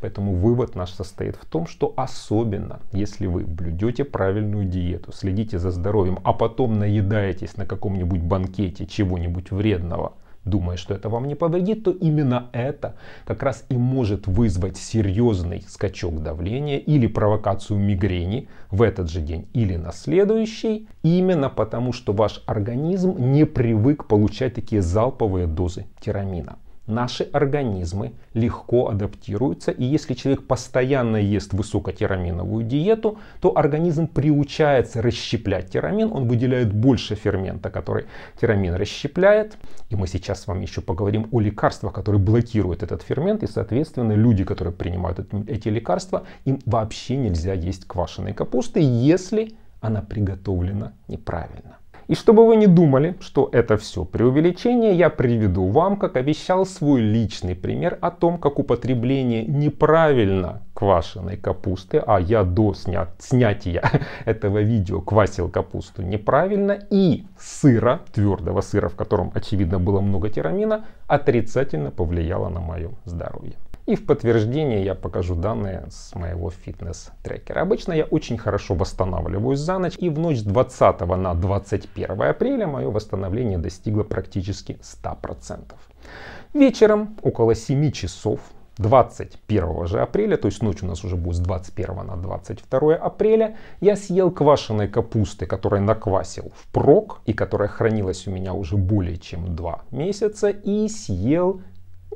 Поэтому вывод наш состоит в том, что особенно, если вы блюдете правильную диету, следите за здоровьем, а потом наедаетесь на каком-нибудь банкете чего-нибудь вредного – думая, что это вам не повредит, то именно это как раз и может вызвать серьезный скачок давления или провокацию мигрени в этот же день или на следующий, именно потому что ваш организм не привык получать такие залповые дозы тирамина наши организмы легко адаптируются, и если человек постоянно ест высокотираминовую диету, то организм приучается расщеплять тирамин, он выделяет больше фермента, который тирамин расщепляет, и мы сейчас с вами еще поговорим о лекарствах, которые блокируют этот фермент, и, соответственно, люди, которые принимают эти лекарства, им вообще нельзя есть квашеной капусты, если она приготовлена неправильно. И чтобы вы не думали, что это все преувеличение, я приведу вам, как обещал, свой личный пример о том, как употребление неправильно квашеной капусты, а я до сня... снятия [laughs] этого видео квасил капусту неправильно, и сыра, твердого сыра, в котором очевидно было много тирамина, отрицательно повлияло на мое здоровье. И в подтверждение я покажу данные с моего фитнес-трекера. Обычно я очень хорошо восстанавливаюсь за ночь, и в ночь с 20 на 21 апреля мое восстановление достигло практически 100%. Вечером около 7 часов 21 же апреля, то есть ночь у нас уже будет с 21 на 22 апреля, я съел квашеной капусты, которую наквасил в прок и которая хранилась у меня уже более чем 2 месяца, и съел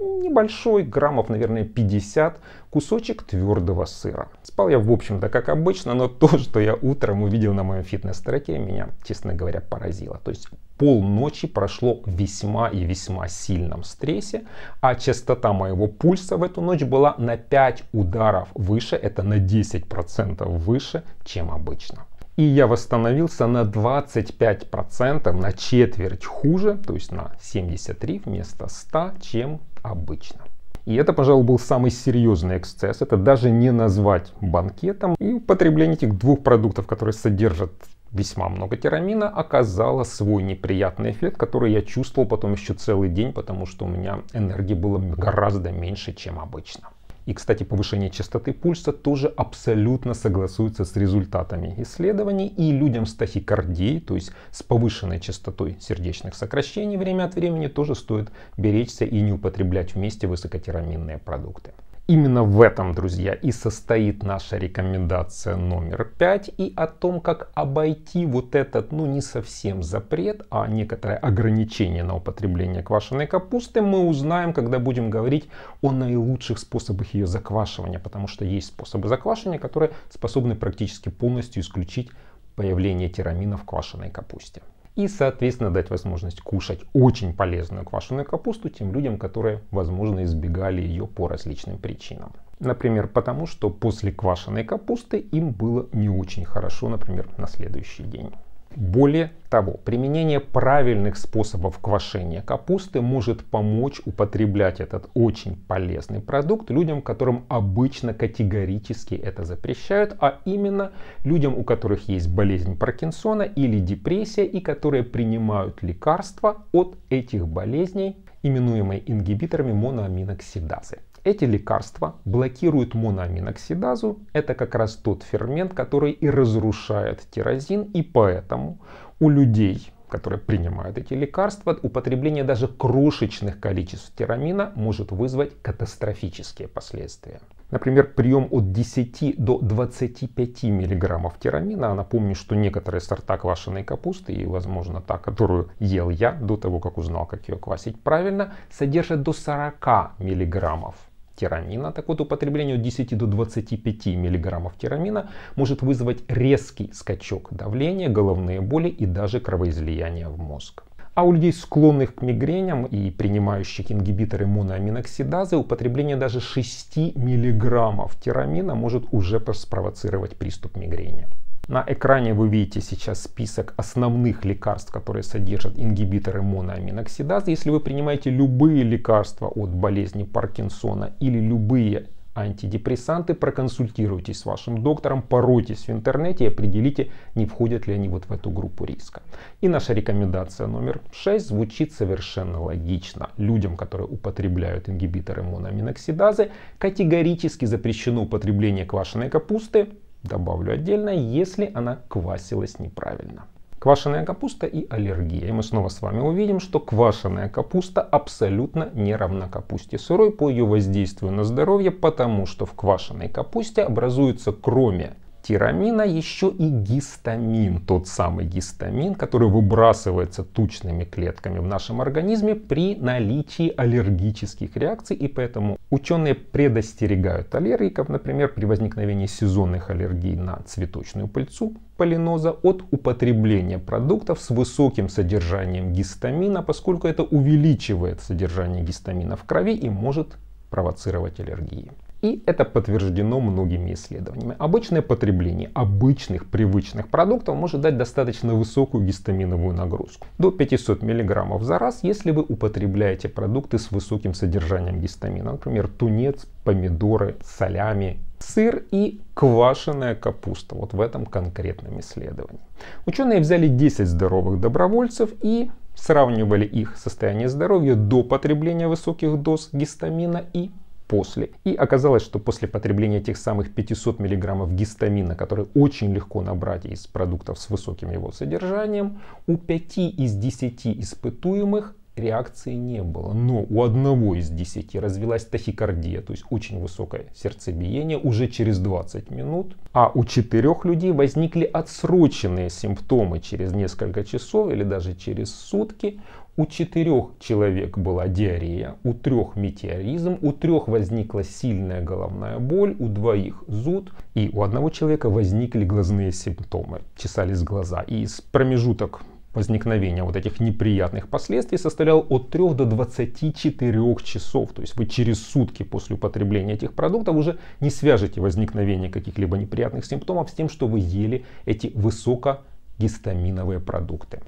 небольшой, граммов, наверное, 50, кусочек твердого сыра. Спал я, в общем-то, как обычно, но то, что я утром увидел на моем фитнес-треке, меня, честно говоря, поразило. То есть пол ночи прошло в весьма и весьма сильном стрессе, а частота моего пульса в эту ночь была на 5 ударов выше, это на 10% выше, чем обычно и я восстановился на 25%, на четверть хуже, то есть на 73 вместо 100, чем обычно. И это, пожалуй, был самый серьезный эксцесс. Это даже не назвать банкетом. И употребление этих двух продуктов, которые содержат весьма много тирамина, оказало свой неприятный эффект, который я чувствовал потом еще целый день, потому что у меня энергии было гораздо меньше, чем обычно. И, кстати, повышение частоты пульса тоже абсолютно согласуется с результатами исследований. И людям с тахикардией, то есть с повышенной частотой сердечных сокращений время от времени, тоже стоит беречься и не употреблять вместе высокотераминные продукты. Именно в этом, друзья, и состоит наша рекомендация номер 5 и о том, как обойти вот этот, ну не совсем запрет, а некоторое ограничение на употребление квашеной капусты, мы узнаем, когда будем говорить о наилучших способах ее заквашивания, потому что есть способы заквашивания, которые способны практически полностью исключить появление тирамина в квашеной капусте и, соответственно, дать возможность кушать очень полезную квашеную капусту тем людям, которые, возможно, избегали ее по различным причинам. Например, потому что после квашеной капусты им было не очень хорошо, например, на следующий день. Более того, применение правильных способов квашения капусты может помочь употреблять этот очень полезный продукт людям, которым обычно категорически это запрещают, а именно людям, у которых есть болезнь Паркинсона или депрессия и которые принимают лекарства от этих болезней, именуемые ингибиторами моноаминоксидазы. Эти лекарства блокируют моноаминоксидазу. Это как раз тот фермент, который и разрушает тирозин. И поэтому у людей, которые принимают эти лекарства, употребление даже крошечных количеств тирамина может вызвать катастрофические последствия. Например, прием от 10 до 25 мг тирамина, а напомню, что некоторые сорта квашеной капусты, и возможно та, которую ел я до того, как узнал, как ее квасить правильно, содержат до 40 миллиграммов тирамина. Так вот, употребление от 10 до 25 миллиграммов тирамина может вызвать резкий скачок давления, головные боли и даже кровоизлияние в мозг. А у людей, склонных к мигреням и принимающих ингибиторы моноаминоксидазы, употребление даже 6 миллиграммов тирамина может уже спровоцировать приступ мигрени. На экране вы видите сейчас список основных лекарств, которые содержат ингибиторы моноаминоксидазы. Если вы принимаете любые лекарства от болезни Паркинсона или любые антидепрессанты, проконсультируйтесь с вашим доктором, поройтесь в интернете и определите, не входят ли они вот в эту группу риска. И наша рекомендация номер 6 звучит совершенно логично. Людям, которые употребляют ингибиторы моноаминоксидазы, категорически запрещено употребление квашеной капусты, добавлю отдельно, если она квасилась неправильно. Квашеная капуста и аллергия. И мы снова с вами увидим, что квашеная капуста абсолютно не равна капусте сырой по ее воздействию на здоровье, потому что в квашеной капусте образуется кроме тирамина еще и гистамин, тот самый гистамин, который выбрасывается тучными клетками в нашем организме при наличии аллергических реакций, и поэтому ученые предостерегают аллергиков, например, при возникновении сезонных аллергий на цветочную пыльцу, полиноза от употребления продуктов с высоким содержанием гистамина, поскольку это увеличивает содержание гистамина в крови и может провоцировать аллергии. И это подтверждено многими исследованиями. Обычное потребление обычных привычных продуктов может дать достаточно высокую гистаминовую нагрузку. До 500 мг за раз, если вы употребляете продукты с высоким содержанием гистамина. Например, тунец, помидоры, солями, сыр и квашеная капуста. Вот в этом конкретном исследовании. Ученые взяли 10 здоровых добровольцев и сравнивали их состояние здоровья до потребления высоких доз гистамина и после. И оказалось, что после потребления тех самых 500 мг гистамина, который очень легко набрать из продуктов с высоким его содержанием, у 5 из 10 испытуемых реакции не было. Но у одного из 10 развилась тахикардия, то есть очень высокое сердцебиение уже через 20 минут. А у четырех людей возникли отсроченные симптомы через несколько часов или даже через сутки. У четырех человек была диарея, у трех метеоризм, у трех возникла сильная головная боль, у двоих зуд, и у одного человека возникли глазные симптомы, чесались глаза. И из промежуток возникновения вот этих неприятных последствий составлял от 3 до 24 часов. То есть вы через сутки после употребления этих продуктов уже не свяжете возникновение каких-либо неприятных симптомов с тем, что вы ели эти высокогистаминовые продукты.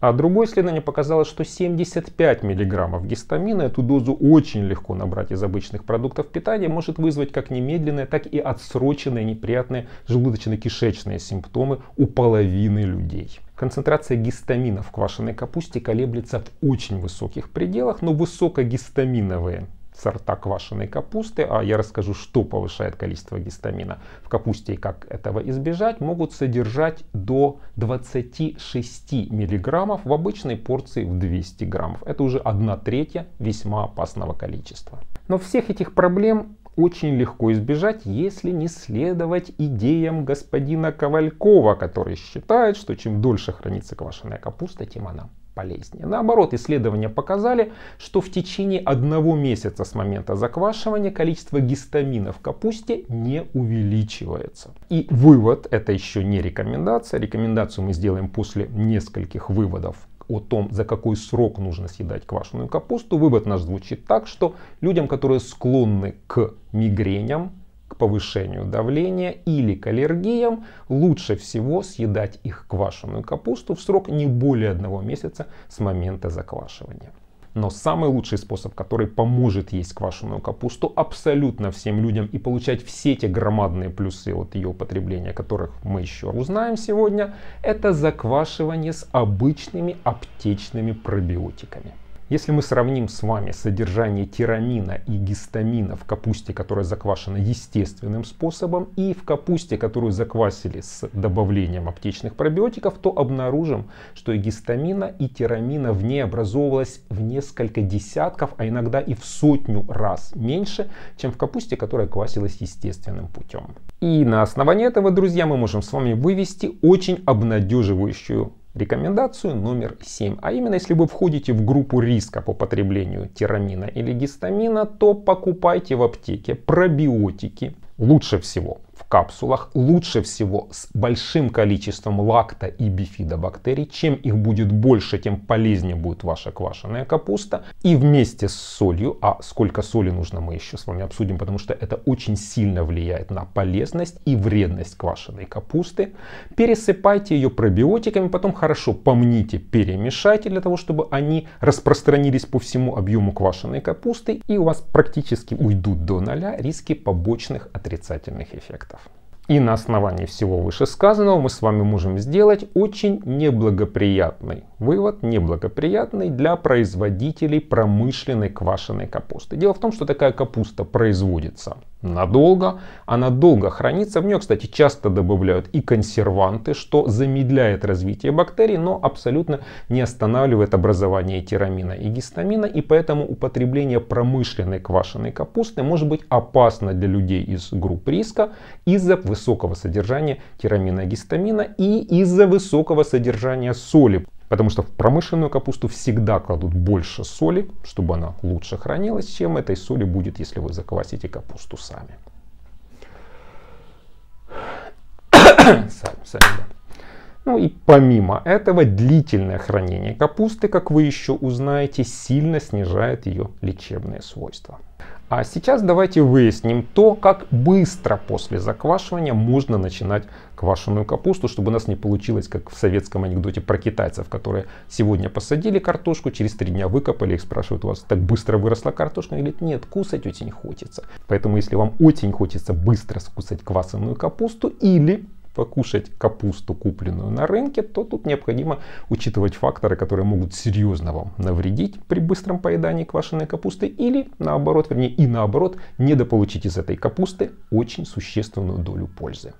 А другое исследование показало, что 75 мг гистамина, эту дозу очень легко набрать из обычных продуктов питания, может вызвать как немедленные, так и отсроченные неприятные желудочно-кишечные симптомы у половины людей. Концентрация гистамина в квашеной капусте колеблется в очень высоких пределах, но высокогистаминовые сорта квашеной капусты, а я расскажу, что повышает количество гистамина в капусте и как этого избежать, могут содержать до 26 миллиграммов в обычной порции в 200 граммов. Это уже одна третья весьма опасного количества. Но всех этих проблем очень легко избежать, если не следовать идеям господина Ковалькова, который считает, что чем дольше хранится квашеная капуста, тем она полезнее. Наоборот, исследования показали, что в течение одного месяца с момента заквашивания количество гистамина в капусте не увеличивается. И вывод, это еще не рекомендация, рекомендацию мы сделаем после нескольких выводов о том, за какой срок нужно съедать квашеную капусту, вывод наш звучит так, что людям, которые склонны к мигреням, повышению давления или к аллергиям, лучше всего съедать их квашеную капусту в срок не более одного месяца с момента заквашивания. Но самый лучший способ, который поможет есть квашеную капусту абсолютно всем людям и получать все те громадные плюсы от ее употребления, которых мы еще узнаем сегодня, это заквашивание с обычными аптечными пробиотиками. Если мы сравним с вами содержание тирамина и гистамина в капусте, которая заквашена естественным способом, и в капусте, которую заквасили с добавлением аптечных пробиотиков, то обнаружим, что и гистамина, и тирамина в ней образовывалось в несколько десятков, а иногда и в сотню раз меньше, чем в капусте, которая квасилась естественным путем. И на основании этого, друзья, мы можем с вами вывести очень обнадеживающую рекомендацию номер 7. А именно, если вы входите в группу риска по потреблению тирамина или гистамина, то покупайте в аптеке пробиотики лучше всего капсулах лучше всего с большим количеством лакта и бифидобактерий. Чем их будет больше, тем полезнее будет ваша квашеная капуста. И вместе с солью, а сколько соли нужно мы еще с вами обсудим, потому что это очень сильно влияет на полезность и вредность квашеной капусты. Пересыпайте ее пробиотиками, потом хорошо помните, перемешайте для того, чтобы они распространились по всему объему квашеной капусты и у вас практически уйдут до ноля риски побочных отрицательных эффектов. И на основании всего вышесказанного мы с вами можем сделать очень неблагоприятный вывод, неблагоприятный для производителей промышленной квашеной капусты. Дело в том, что такая капуста производится – надолго. Она долго хранится. В нее, кстати, часто добавляют и консерванты, что замедляет развитие бактерий, но абсолютно не останавливает образование тирамина и гистамина. И поэтому употребление промышленной квашеной капусты может быть опасно для людей из групп риска из-за высокого содержания тирамина и гистамина и из-за высокого содержания соли. Потому что в промышленную капусту всегда кладут больше соли, чтобы она лучше хранилась, чем этой соли будет, если вы заквасите капусту сами. [coughs] сами, сами да. Ну и помимо этого, длительное хранение капусты, как вы еще узнаете, сильно снижает ее лечебные свойства. А сейчас давайте выясним то, как быстро после заквашивания можно начинать квашеную капусту, чтобы у нас не получилось, как в советском анекдоте про китайцев, которые сегодня посадили картошку, через три дня выкопали, их спрашивают у вас, так быстро выросла картошка? Они говорят, нет, кусать очень хочется. Поэтому если вам очень хочется быстро скусать квасаную капусту или покушать капусту, купленную на рынке, то тут необходимо учитывать факторы, которые могут серьезно вам навредить при быстром поедании квашеной капусты или наоборот, вернее и наоборот, недополучить из этой капусты очень существенную долю пользы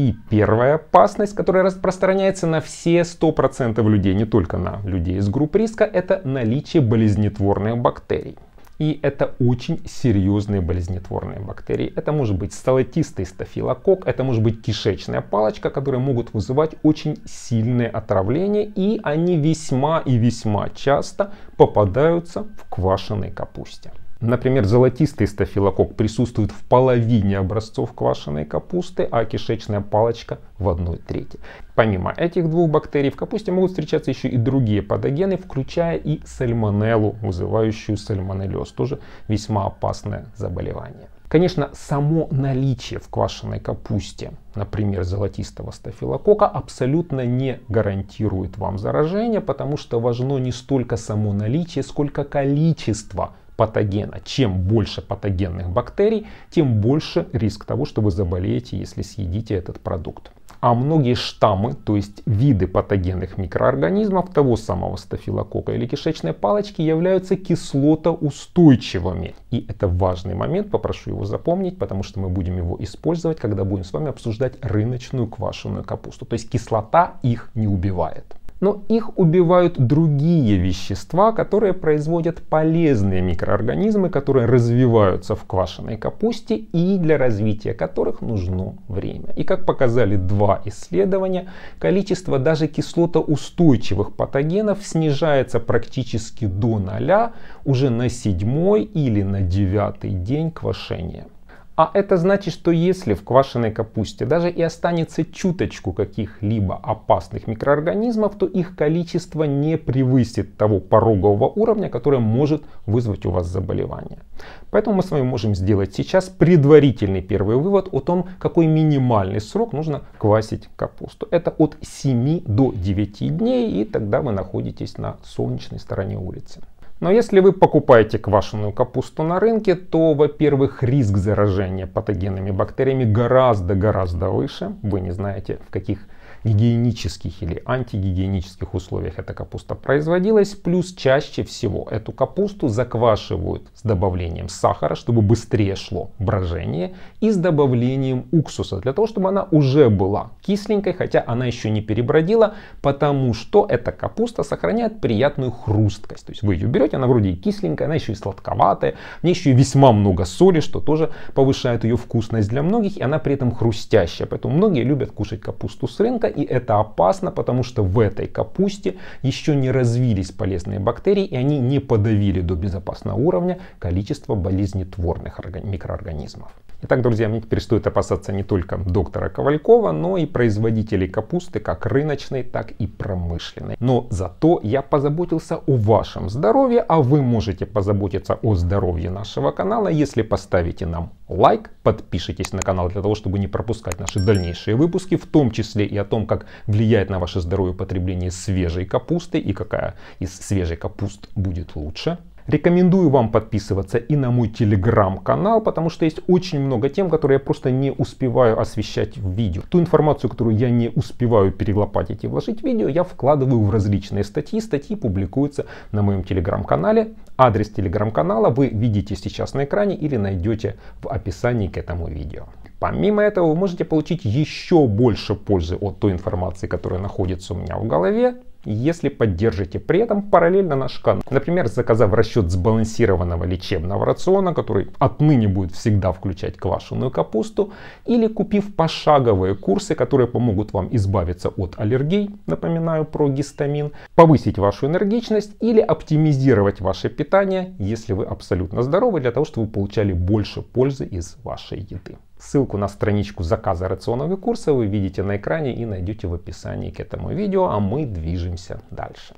и первая опасность, которая распространяется на все 100% людей, не только на людей из групп риска, это наличие болезнетворных бактерий. И это очень серьезные болезнетворные бактерии. Это может быть столотистый стафилокок, это может быть кишечная палочка, которые могут вызывать очень сильное отравление, И они весьма и весьма часто попадаются в квашеной капусте. Например, золотистый стафилокок присутствует в половине образцов квашеной капусты, а кишечная палочка в одной трети. Помимо этих двух бактерий в капусте могут встречаться еще и другие патогены, включая и сальмонеллу, вызывающую сальмонеллез, тоже весьма опасное заболевание. Конечно, само наличие в квашеной капусте, например, золотистого стафилокока, абсолютно не гарантирует вам заражение, потому что важно не столько само наличие, сколько количество патогена. Чем больше патогенных бактерий, тем больше риск того, что вы заболеете, если съедите этот продукт. А многие штаммы, то есть виды патогенных микроорганизмов того самого стафилокока или кишечной палочки являются кислотоустойчивыми. И это важный момент, попрошу его запомнить, потому что мы будем его использовать, когда будем с вами обсуждать рыночную квашеную капусту. То есть кислота их не убивает но их убивают другие вещества, которые производят полезные микроорганизмы, которые развиваются в квашеной капусте и для развития которых нужно время. И как показали два исследования, количество даже кислотоустойчивых патогенов снижается практически до нуля уже на седьмой или на девятый день квашения. А это значит, что если в квашеной капусте даже и останется чуточку каких-либо опасных микроорганизмов, то их количество не превысит того порогового уровня, который может вызвать у вас заболевание. Поэтому мы с вами можем сделать сейчас предварительный первый вывод о том, какой минимальный срок нужно квасить капусту. Это от 7 до 9 дней, и тогда вы находитесь на солнечной стороне улицы. Но если вы покупаете квашеную капусту на рынке, то, во-первых, риск заражения патогенными бактериями гораздо-гораздо выше. Вы не знаете, в каких гигиенических или антигигиенических условиях эта капуста производилась. Плюс чаще всего эту капусту заквашивают с добавлением сахара, чтобы быстрее шло брожение, и с добавлением уксуса, для того, чтобы она уже была кисленькой, хотя она еще не перебродила, потому что эта капуста сохраняет приятную хрусткость. То есть вы ее берете, она вроде и кисленькая, она еще и сладковатая, в ней еще и весьма много соли, что тоже повышает ее вкусность для многих, и она при этом хрустящая. Поэтому многие любят кушать капусту с рынка, и это опасно, потому что в этой капусте еще не развились полезные бактерии, и они не подавили до безопасного уровня количество болезнетворных микроорганизмов. Итак, друзья, мне теперь стоит опасаться не только доктора Ковалькова, но и производителей капусты, как рыночной, так и промышленной. Но зато я позаботился о вашем здоровье, а вы можете позаботиться о здоровье нашего канала, если поставите нам лайк, подпишитесь на канал для того, чтобы не пропускать наши дальнейшие выпуски, в том числе и о том, как влияет на ваше здоровье потребление свежей капусты и какая из свежей капуст будет лучше. Рекомендую вам подписываться и на мой телеграм-канал, потому что есть очень много тем, которые я просто не успеваю освещать в видео. Ту информацию, которую я не успеваю перелопатить и вложить в видео, я вкладываю в различные статьи. Статьи публикуются на моем телеграм-канале. Адрес телеграм-канала вы видите сейчас на экране или найдете в описании к этому видео. Помимо этого, вы можете получить еще больше пользы от той информации, которая находится у меня в голове, если поддержите при этом параллельно наш канал. Например, заказав расчет сбалансированного лечебного рациона, который отныне будет всегда включать квашеную капусту, или купив пошаговые курсы, которые помогут вам избавиться от аллергий, напоминаю про гистамин, повысить вашу энергичность или оптимизировать ваше питание, если вы абсолютно здоровы, для того, чтобы вы получали больше пользы из вашей еды. Ссылку на страничку заказа рационного курса вы видите на экране и найдете в описании к этому видео, а мы движемся дальше.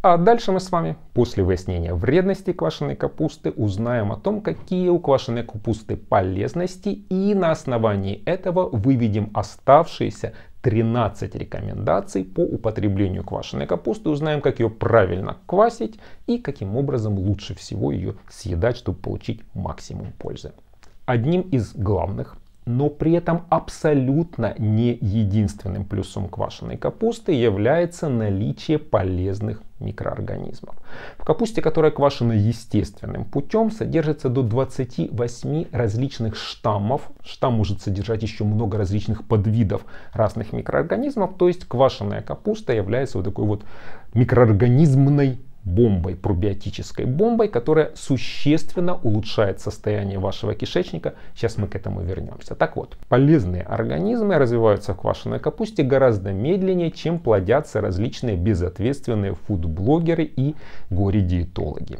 А дальше мы с вами, после выяснения вредности квашеной капусты, узнаем о том, какие у квашеной капусты полезности и на основании этого выведем оставшиеся 13 рекомендаций по употреблению квашеной капусты, узнаем, как ее правильно квасить и каким образом лучше всего ее съедать, чтобы получить максимум пользы. Одним из главных но при этом абсолютно не единственным плюсом квашеной капусты является наличие полезных микроорганизмов. В капусте, которая квашена естественным путем, содержится до 28 различных штаммов. Штамм может содержать еще много различных подвидов разных микроорганизмов. То есть квашеная капуста является вот такой вот микроорганизмной бомбой, пробиотической бомбой, которая существенно улучшает состояние вашего кишечника. Сейчас мы к этому вернемся. Так вот, полезные организмы развиваются в квашеной капусте гораздо медленнее, чем плодятся различные безответственные фудблогеры и горе-диетологи.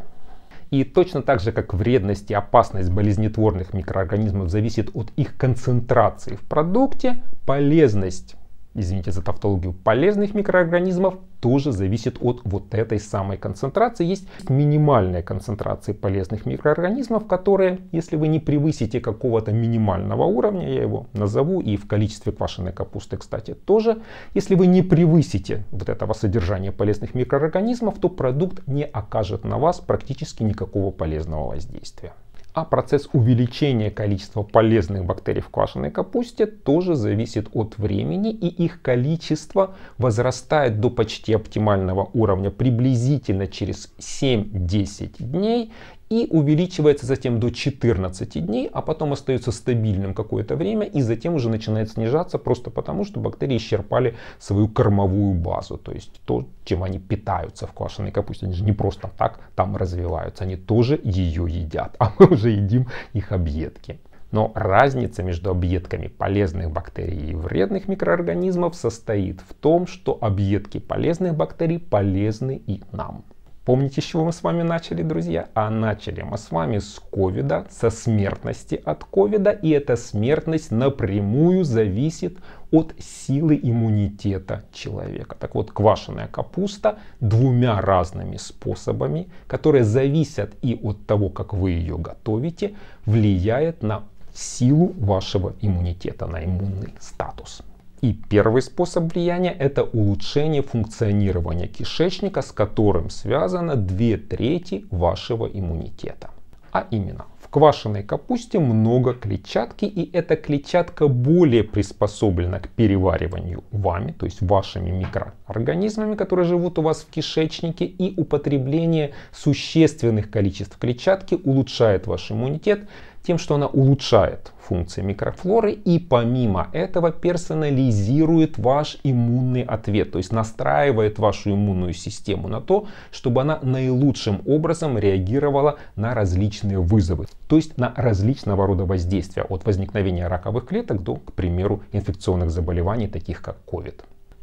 И точно так же, как вредность и опасность болезнетворных микроорганизмов зависит от их концентрации в продукте, полезность извините за тавтологию, полезных микроорганизмов тоже зависит от вот этой самой концентрации. Есть минимальная концентрация полезных микроорганизмов, которые, если вы не превысите какого-то минимального уровня, я его назову, и в количестве квашеной капусты, кстати, тоже, если вы не превысите вот этого содержания полезных микроорганизмов, то продукт не окажет на вас практически никакого полезного воздействия. А процесс увеличения количества полезных бактерий в квашеной капусте тоже зависит от времени, и их количество возрастает до почти оптимального уровня приблизительно через 7-10 дней и увеличивается затем до 14 дней, а потом остается стабильным какое-то время и затем уже начинает снижаться просто потому, что бактерии исчерпали свою кормовую базу, то есть то, чем они питаются в квашеной капусте. Они же не просто так там развиваются, они тоже ее едят, а мы уже едим их объедки. Но разница между объедками полезных бактерий и вредных микроорганизмов состоит в том, что объедки полезных бактерий полезны и нам. Помните, с чего мы с вами начали, друзья? А начали мы с вами с ковида, со смертности от ковида. И эта смертность напрямую зависит от силы иммунитета человека. Так вот, квашеная капуста двумя разными способами, которые зависят и от того, как вы ее готовите, влияет на силу вашего иммунитета, на иммунный статус. И первый способ влияния – это улучшение функционирования кишечника, с которым связано две трети вашего иммунитета. А именно, в квашеной капусте много клетчатки, и эта клетчатка более приспособлена к перевариванию вами, то есть вашими микроорганизмами, которые живут у вас в кишечнике, и употребление существенных количеств клетчатки улучшает ваш иммунитет, тем, что она улучшает функции микрофлоры и помимо этого персонализирует ваш иммунный ответ, то есть настраивает вашу иммунную систему на то, чтобы она наилучшим образом реагировала на различные вызовы, то есть на различного рода воздействия от возникновения раковых клеток до, к примеру, инфекционных заболеваний, таких как COVID.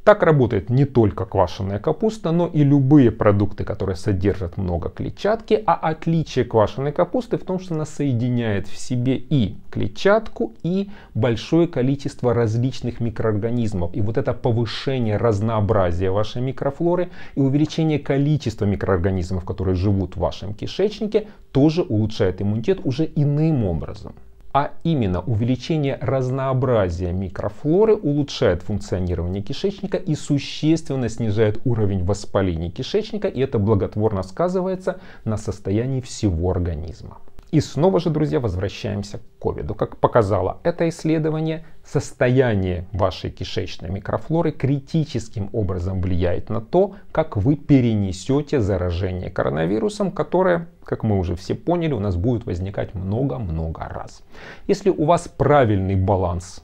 Так работает не только квашеная капуста, но и любые продукты, которые содержат много клетчатки. А отличие квашеной капусты в том, что она соединяет в себе и клетчатку, и большое количество различных микроорганизмов. И вот это повышение разнообразия вашей микрофлоры и увеличение количества микроорганизмов, которые живут в вашем кишечнике, тоже улучшает иммунитет уже иным образом а именно увеличение разнообразия микрофлоры улучшает функционирование кишечника и существенно снижает уровень воспаления кишечника, и это благотворно сказывается на состоянии всего организма. И снова же, друзья, возвращаемся к ковиду. Как показало это исследование, состояние вашей кишечной микрофлоры критическим образом влияет на то, как вы перенесете заражение коронавирусом, которое, как мы уже все поняли, у нас будет возникать много-много раз. Если у вас правильный баланс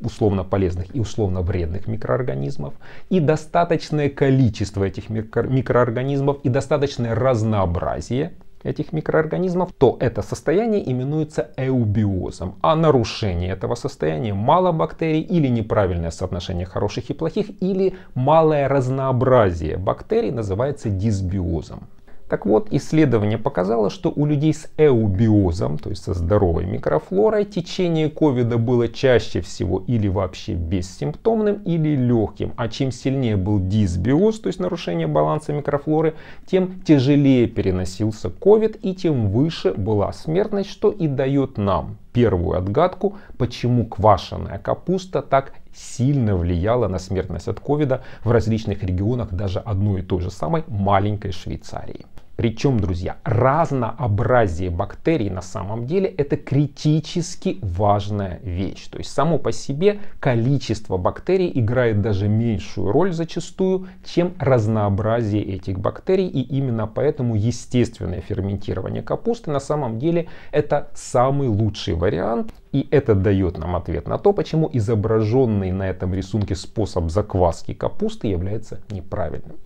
условно полезных и условно вредных микроорганизмов, и достаточное количество этих микро- микроорганизмов, и достаточное разнообразие – этих микроорганизмов, то это состояние именуется эубиозом, а нарушение этого состояния мало бактерий или неправильное соотношение хороших и плохих или малое разнообразие бактерий называется дисбиозом. Так вот, исследование показало, что у людей с эубиозом, то есть со здоровой микрофлорой, течение ковида было чаще всего или вообще бессимптомным, или легким. А чем сильнее был дисбиоз, то есть нарушение баланса микрофлоры, тем тяжелее переносился ковид и тем выше была смертность, что и дает нам первую отгадку, почему квашеная капуста так сильно влияла на смертность от ковида в различных регионах даже одной и той же самой маленькой Швейцарии. Причем, друзья, разнообразие бактерий на самом деле это критически важная вещь. То есть само по себе количество бактерий играет даже меньшую роль зачастую, чем разнообразие этих бактерий. И именно поэтому естественное ферментирование капусты на самом деле это самый лучший вариант. И это дает нам ответ на то, почему изображенный на этом рисунке способ закваски капусты является неправильным.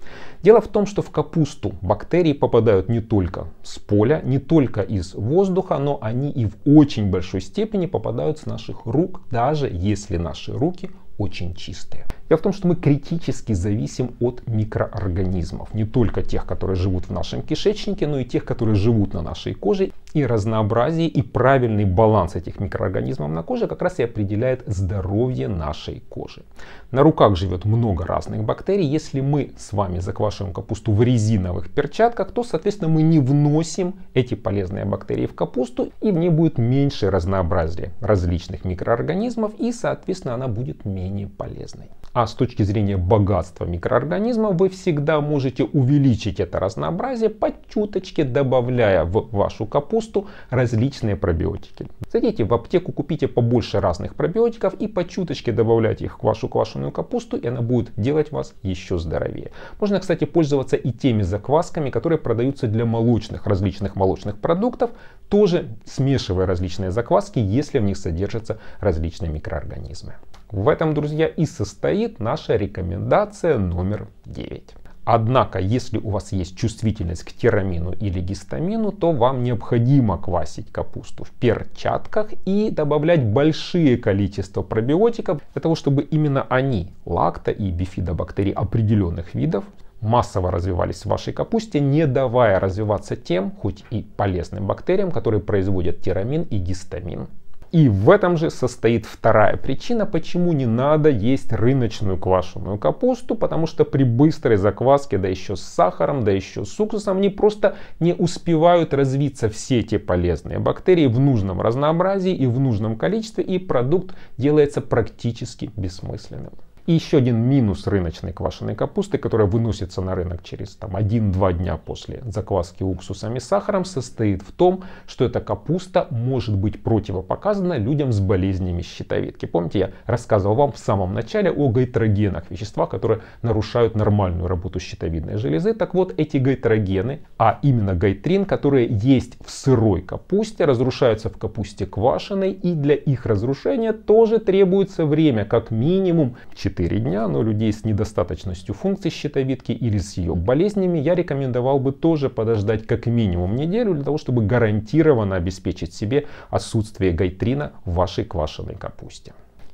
Дело в том, что в капусту бактерии попадают не только с поля, не только из воздуха, но они и в очень большой степени попадают с наших рук, даже если наши руки очень чистые. Дело в том, что мы критически зависим от микроорганизмов. Не только тех, которые живут в нашем кишечнике, но и тех, которые живут на нашей коже. И разнообразие и правильный баланс этих микроорганизмов на коже как раз и определяет здоровье нашей кожи. На руках живет много разных бактерий. Если мы с вами заквашиваем капусту в резиновых перчатках, то, соответственно, мы не вносим эти полезные бактерии в капусту, и в ней будет меньше разнообразия различных микроорганизмов, и, соответственно, она будет менее полезной. А а с точки зрения богатства микроорганизма вы всегда можете увеличить это разнообразие по чуточке, добавляя в вашу капусту различные пробиотики. Зайдите в аптеку, купите побольше разных пробиотиков и по чуточке добавляйте их в вашу квашеную капусту, и она будет делать вас еще здоровее. Можно, кстати, пользоваться и теми заквасками, которые продаются для молочных, различных молочных продуктов, тоже смешивая различные закваски, если в них содержатся различные микроорганизмы. В этом, друзья, и состоит наша рекомендация номер 9. Однако, если у вас есть чувствительность к тирамину или гистамину, то вам необходимо квасить капусту в перчатках и добавлять большие количества пробиотиков для того, чтобы именно они, лакта и бифидобактерии определенных видов, массово развивались в вашей капусте, не давая развиваться тем, хоть и полезным бактериям, которые производят тирамин и гистамин. И в этом же состоит вторая причина, почему не надо есть рыночную квашеную капусту, потому что при быстрой закваске, да еще с сахаром, да еще с уксусом, они просто не успевают развиться все те полезные бактерии в нужном разнообразии и в нужном количестве, и продукт делается практически бессмысленным. И еще один минус рыночной квашеной капусты, которая выносится на рынок через там, 1-2 дня после закваски уксусом и сахаром, состоит в том, что эта капуста может быть противопоказана людям с болезнями щитовидки. Помните, я рассказывал вам в самом начале о гайтрогенах, веществах, которые нарушают нормальную работу щитовидной железы. Так вот, эти гайтрогены, а именно гайтрин, которые есть в сырой капусте, разрушаются в капусте квашеной, и для их разрушения тоже требуется время, как минимум 4 4 дня, но людей с недостаточностью функций щитовидки или с ее болезнями я рекомендовал бы тоже подождать как минимум неделю для того, чтобы гарантированно обеспечить себе отсутствие гайтрина в вашей квашеной капусте.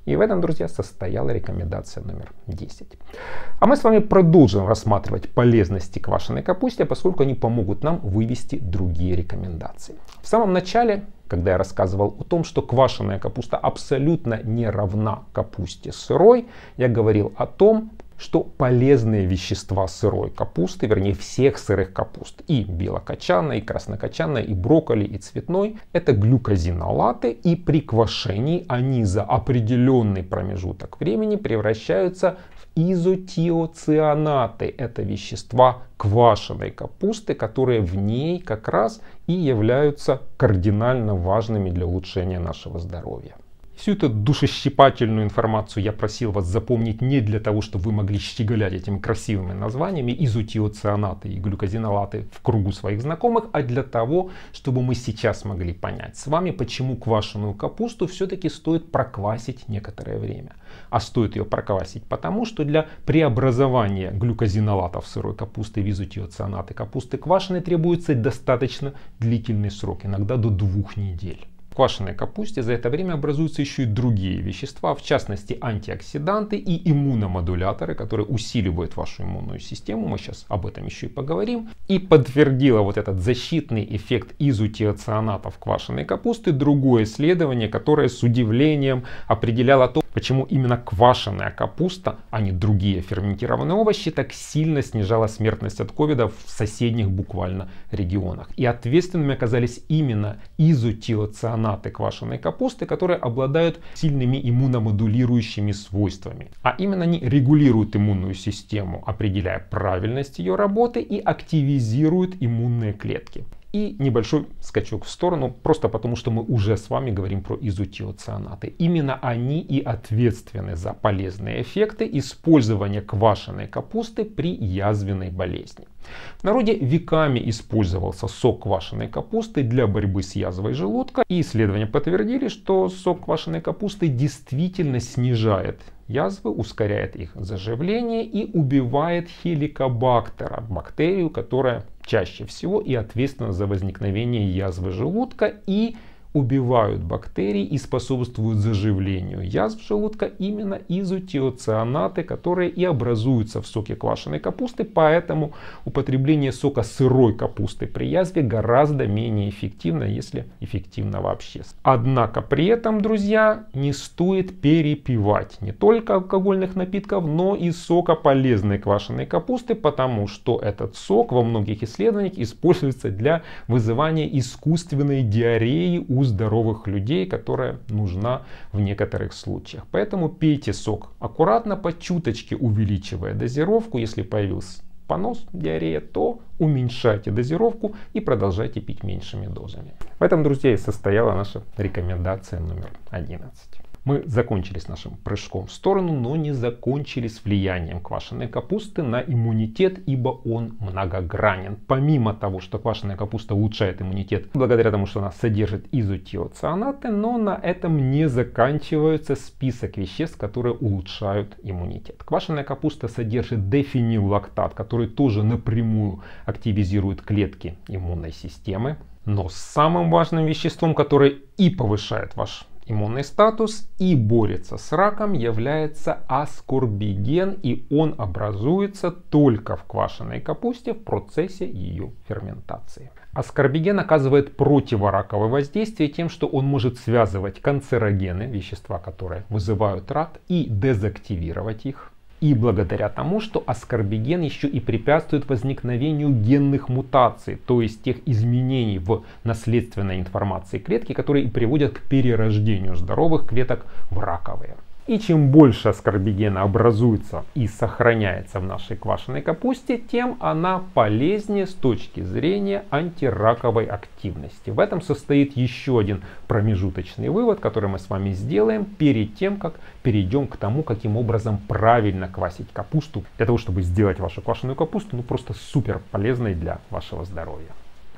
И в этом, друзья, состояла рекомендация номер 10. А мы с вами продолжим рассматривать полезности квашеной капусты, поскольку они помогут нам вывести другие рекомендации. В самом начале когда я рассказывал о том, что квашеная капуста абсолютно не равна капусте сырой, я говорил о том, что полезные вещества сырой капусты, вернее всех сырых капуст, и белокочанной, и краснокочанной, и брокколи, и цветной, это глюкозинолаты, и при квашении они за определенный промежуток времени превращаются в изотиоцианаты. Это вещества квашеной капусты, которые в ней как раз и являются кардинально важными для улучшения нашего здоровья. Всю эту душещипательную информацию я просил вас запомнить не для того, чтобы вы могли щеголять этими красивыми названиями изутиоцианаты и глюкозинолаты в кругу своих знакомых, а для того, чтобы мы сейчас могли понять с вами, почему квашеную капусту все-таки стоит проквасить некоторое время. А стоит ее проквасить потому, что для преобразования глюкозинолатов сырой капусты в изутиоцианаты капусты квашеной требуется достаточно длительный срок, иногда до двух недель квашеной капусте за это время образуются еще и другие вещества, в частности антиоксиданты и иммуномодуляторы, которые усиливают вашу иммунную систему. Мы сейчас об этом еще и поговорим. И подтвердила вот этот защитный эффект изотиоцианатов квашеной капусты другое исследование, которое с удивлением определяло то, почему именно квашеная капуста, а не другие ферментированные овощи, так сильно снижала смертность от ковида в соседних буквально регионах. И ответственными оказались именно изотиоцианаты квашеной капусты, которые обладают сильными иммуномодулирующими свойствами. А именно они регулируют иммунную систему, определяя правильность ее работы и активизируют иммунные клетки и небольшой скачок в сторону, просто потому что мы уже с вами говорим про изотиоцианаты. Именно они и ответственны за полезные эффекты использования квашеной капусты при язвенной болезни. В народе веками использовался сок квашеной капусты для борьбы с язвой желудка, и исследования подтвердили, что сок квашеной капусты действительно снижает язвы, ускоряет их заживление и убивает хеликобактера, бактерию, которая чаще всего и ответственна за возникновение язвы желудка и убивают бактерии и способствуют заживлению язв желудка именно изотиоцианаты, которые и образуются в соке квашеной капусты, поэтому употребление сока сырой капусты при язве гораздо менее эффективно, если эффективно вообще. Однако при этом, друзья, не стоит перепивать не только алкогольных напитков, но и сока полезной квашеной капусты, потому что этот сок во многих исследованиях используется для вызывания искусственной диареи у здоровых людей, которая нужна в некоторых случаях. Поэтому пейте сок аккуратно, по чуточке увеличивая дозировку. Если появился понос, диарея, то уменьшайте дозировку и продолжайте пить меньшими дозами. В этом, друзья, и состояла наша рекомендация номер 11. Мы закончили с нашим прыжком в сторону, но не закончили с влиянием квашеной капусты на иммунитет, ибо он многогранен. Помимо того, что квашеная капуста улучшает иммунитет благодаря тому, что она содержит изотиоцианаты, но на этом не заканчивается список веществ, которые улучшают иммунитет. Квашеная капуста содержит дефенилактат, который тоже напрямую активизирует клетки иммунной системы. Но самым важным веществом, которое и повышает ваш иммунный статус и борется с раком, является аскорбиген, и он образуется только в квашеной капусте в процессе ее ферментации. Аскорбиген оказывает противораковое воздействие тем, что он может связывать канцерогены, вещества, которые вызывают рак, и дезактивировать их. И благодаря тому, что аскорбиген еще и препятствует возникновению генных мутаций, то есть тех изменений в наследственной информации клетки, которые и приводят к перерождению здоровых клеток в раковые. И чем больше аскорбигена образуется и сохраняется в нашей квашеной капусте, тем она полезнее с точки зрения антираковой активности. В этом состоит еще один промежуточный вывод, который мы с вами сделаем перед тем, как перейдем к тому, каким образом правильно квасить капусту, для того, чтобы сделать вашу квашеную капусту ну, просто супер полезной для вашего здоровья.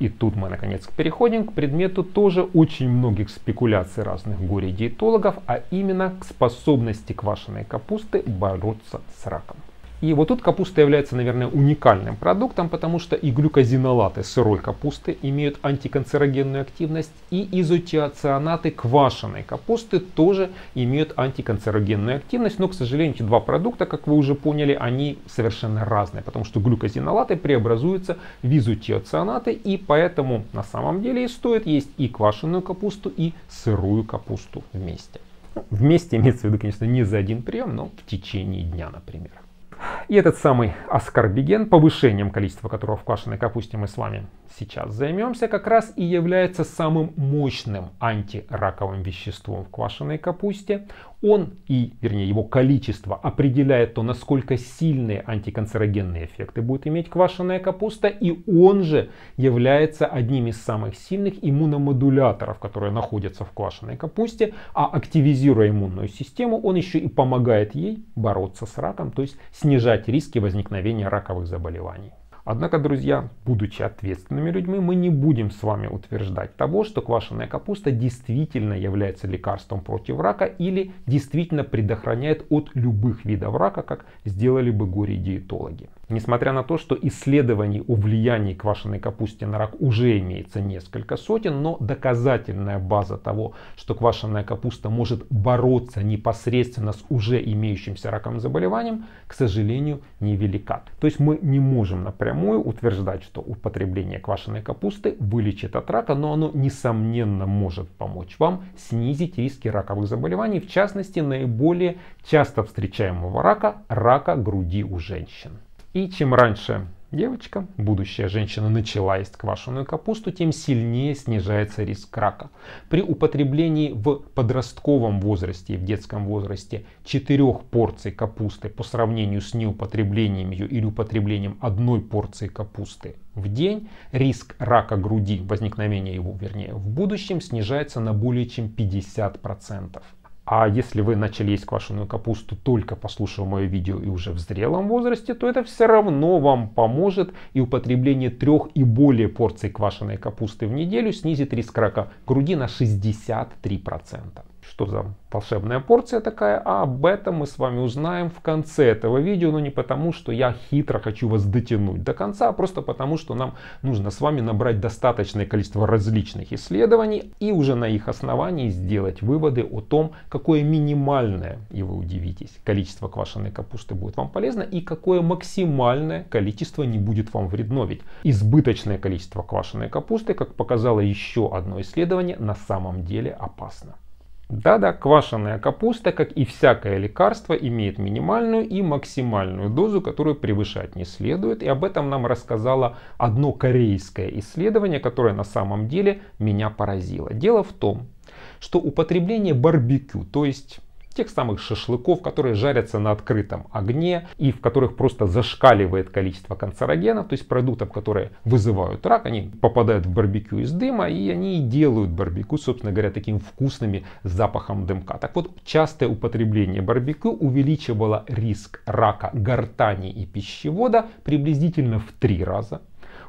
И тут мы наконец переходим к предмету тоже очень многих спекуляций разных горе-диетологов, а именно к способности квашеной капусты бороться с раком. И вот тут капуста является, наверное, уникальным продуктом, потому что и глюкозинолаты сырой капусты имеют антиканцерогенную активность, и изотиоцианаты квашеной капусты тоже имеют антиканцерогенную активность. Но, к сожалению, эти два продукта, как вы уже поняли, они совершенно разные, потому что глюкозинолаты преобразуются в изотиоцианаты, и поэтому на самом деле и стоит есть и квашеную капусту, и сырую капусту вместе. Ну, вместе имеется в виду, конечно, не за один прием, но в течение дня, например. И этот самый аскорбиген, повышением количества которого в квашеной капусте мы с вами сейчас займемся, как раз и является самым мощным антираковым веществом в квашеной капусте. Он и, вернее, его количество определяет то, насколько сильные антиканцерогенные эффекты будет иметь квашеная капуста, и он же является одним из самых сильных иммуномодуляторов, которые находятся в квашеной капусте, а активизируя иммунную систему, он еще и помогает ей бороться с раком, то есть снижать риски возникновения раковых заболеваний. Однако, друзья, будучи ответственными людьми, мы не будем с вами утверждать того, что квашеная капуста действительно является лекарством против рака или действительно предохраняет от любых видов рака, как сделали бы горе-диетологи. Несмотря на то, что исследований о влиянии квашеной капусты на рак уже имеется несколько сотен, но доказательная база того, что квашеная капуста может бороться непосредственно с уже имеющимся раком заболеванием, к сожалению, невелика. То есть мы не можем напрямую утверждать, что употребление квашеной капусты вылечит от рака, но оно несомненно может помочь вам снизить риски раковых заболеваний, в частности наиболее часто встречаемого рака, рака груди у женщин. И чем раньше девочка, будущая женщина, начала есть квашеную капусту, тем сильнее снижается риск рака. При употреблении в подростковом возрасте и в детском возрасте четырех порций капусты по сравнению с неупотреблением ее или употреблением одной порции капусты в день, риск рака груди, возникновения его, вернее, в будущем снижается на более чем 50%. А если вы начали есть квашеную капусту только послушав мое видео и уже в зрелом возрасте, то это все равно вам поможет и употребление трех и более порций квашеной капусты в неделю снизит риск рака груди на 63% что за волшебная порция такая, а об этом мы с вами узнаем в конце этого видео, но не потому, что я хитро хочу вас дотянуть до конца, а просто потому, что нам нужно с вами набрать достаточное количество различных исследований и уже на их основании сделать выводы о том, какое минимальное, и вы удивитесь, количество квашеной капусты будет вам полезно и какое максимальное количество не будет вам вредно, ведь избыточное количество квашеной капусты, как показало еще одно исследование, на самом деле опасно. Да-да, квашеная капуста, как и всякое лекарство, имеет минимальную и максимальную дозу, которую превышать не следует. И об этом нам рассказало одно корейское исследование, которое на самом деле меня поразило. Дело в том, что употребление барбекю, то есть тех самых шашлыков, которые жарятся на открытом огне и в которых просто зашкаливает количество канцерогенов, то есть продуктов, которые вызывают рак, они попадают в барбекю из дыма и они делают барбекю, собственно говоря, таким вкусными запахом дымка. Так вот, частое употребление барбекю увеличивало риск рака гортани и пищевода приблизительно в три раза.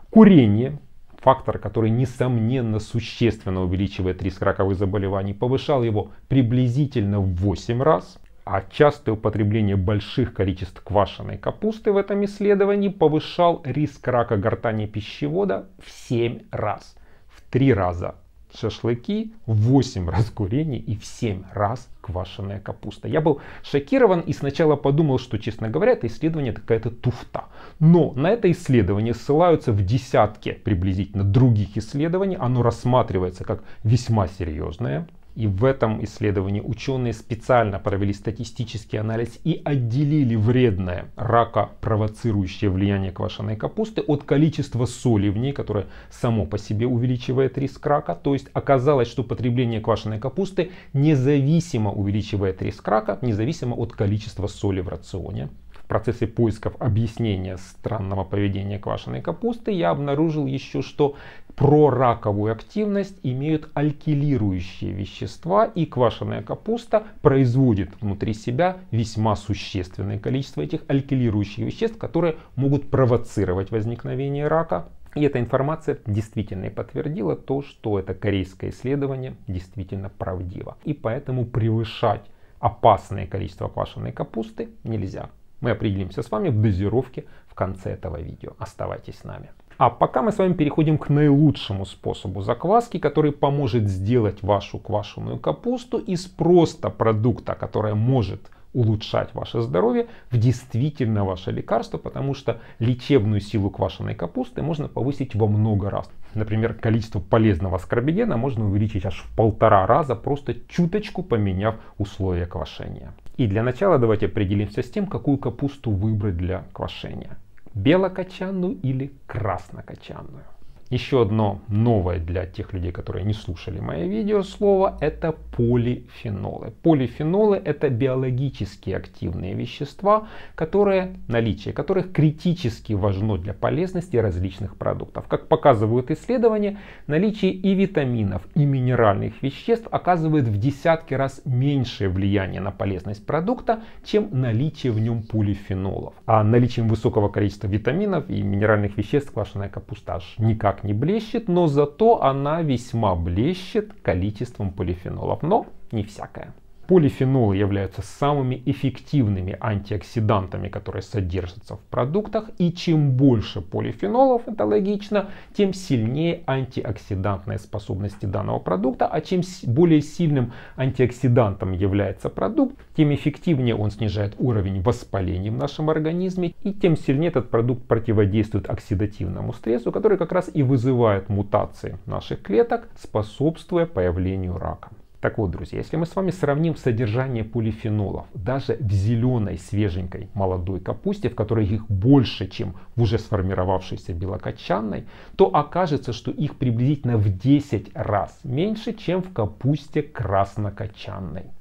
Курение фактор, который несомненно существенно увеличивает риск раковых заболеваний, повышал его приблизительно в 8 раз. А частое употребление больших количеств квашеной капусты в этом исследовании повышал риск рака гортани пищевода в 7 раз, в 3 раза шашлыки, в 8 раз курение и в 7 раз квашеная капуста. Я был шокирован и сначала подумал, что, честно говоря, это исследование какая-то туфта. Но на это исследование ссылаются в десятке приблизительно других исследований. Оно рассматривается как весьма серьезное и в этом исследовании ученые специально провели статистический анализ и отделили вредное рака провоцирующее влияние квашеной капусты от количества соли в ней, которое само по себе увеличивает риск рака. То есть оказалось, что потребление квашеной капусты независимо увеличивает риск рака, независимо от количества соли в рационе. В процессе поисков объяснения странного поведения квашеной капусты я обнаружил еще, что прораковую активность имеют алкилирующие вещества, и квашеная капуста производит внутри себя весьма существенное количество этих алкилирующих веществ, которые могут провоцировать возникновение рака. И эта информация действительно и подтвердила то, что это корейское исследование действительно правдиво. И поэтому превышать опасное количество квашеной капусты нельзя. Мы определимся с вами в дозировке в конце этого видео. Оставайтесь с нами. А пока мы с вами переходим к наилучшему способу закваски, который поможет сделать вашу квашеную капусту из просто продукта, которая может улучшать ваше здоровье, в действительно ваше лекарство, потому что лечебную силу квашеной капусты можно повысить во много раз. Например, количество полезного аскорбигена можно увеличить аж в полтора раза, просто чуточку поменяв условия квашения. И для начала давайте определимся с тем, какую капусту выбрать для квашения белокочанную или краснокочанную. Еще одно новое для тех людей, которые не слушали мое видео слово, это полифенолы. Полифенолы это биологически активные вещества, которые, наличие которых критически важно для полезности различных продуктов. Как показывают исследования, наличие и витаминов, и минеральных веществ оказывает в десятки раз меньшее влияние на полезность продукта, чем наличие в нем полифенолов. А наличием высокого количества витаминов и минеральных веществ квашеная капуста аж никак не блещет, но зато она весьма блещет количеством полифенолов, но не всякая. Полифенолы являются самыми эффективными антиоксидантами, которые содержатся в продуктах. И чем больше полифенолов, это логично, тем сильнее антиоксидантные способности данного продукта. А чем более сильным антиоксидантом является продукт, тем эффективнее он снижает уровень воспаления в нашем организме. И тем сильнее этот продукт противодействует оксидативному стрессу, который как раз и вызывает мутации наших клеток, способствуя появлению рака. Так вот, друзья, если мы с вами сравним содержание полифенолов даже в зеленой свеженькой молодой капусте, в которой их больше, чем в уже сформировавшейся белокочанной, то окажется, что их приблизительно в 10 раз меньше, чем в капусте краснокочанной.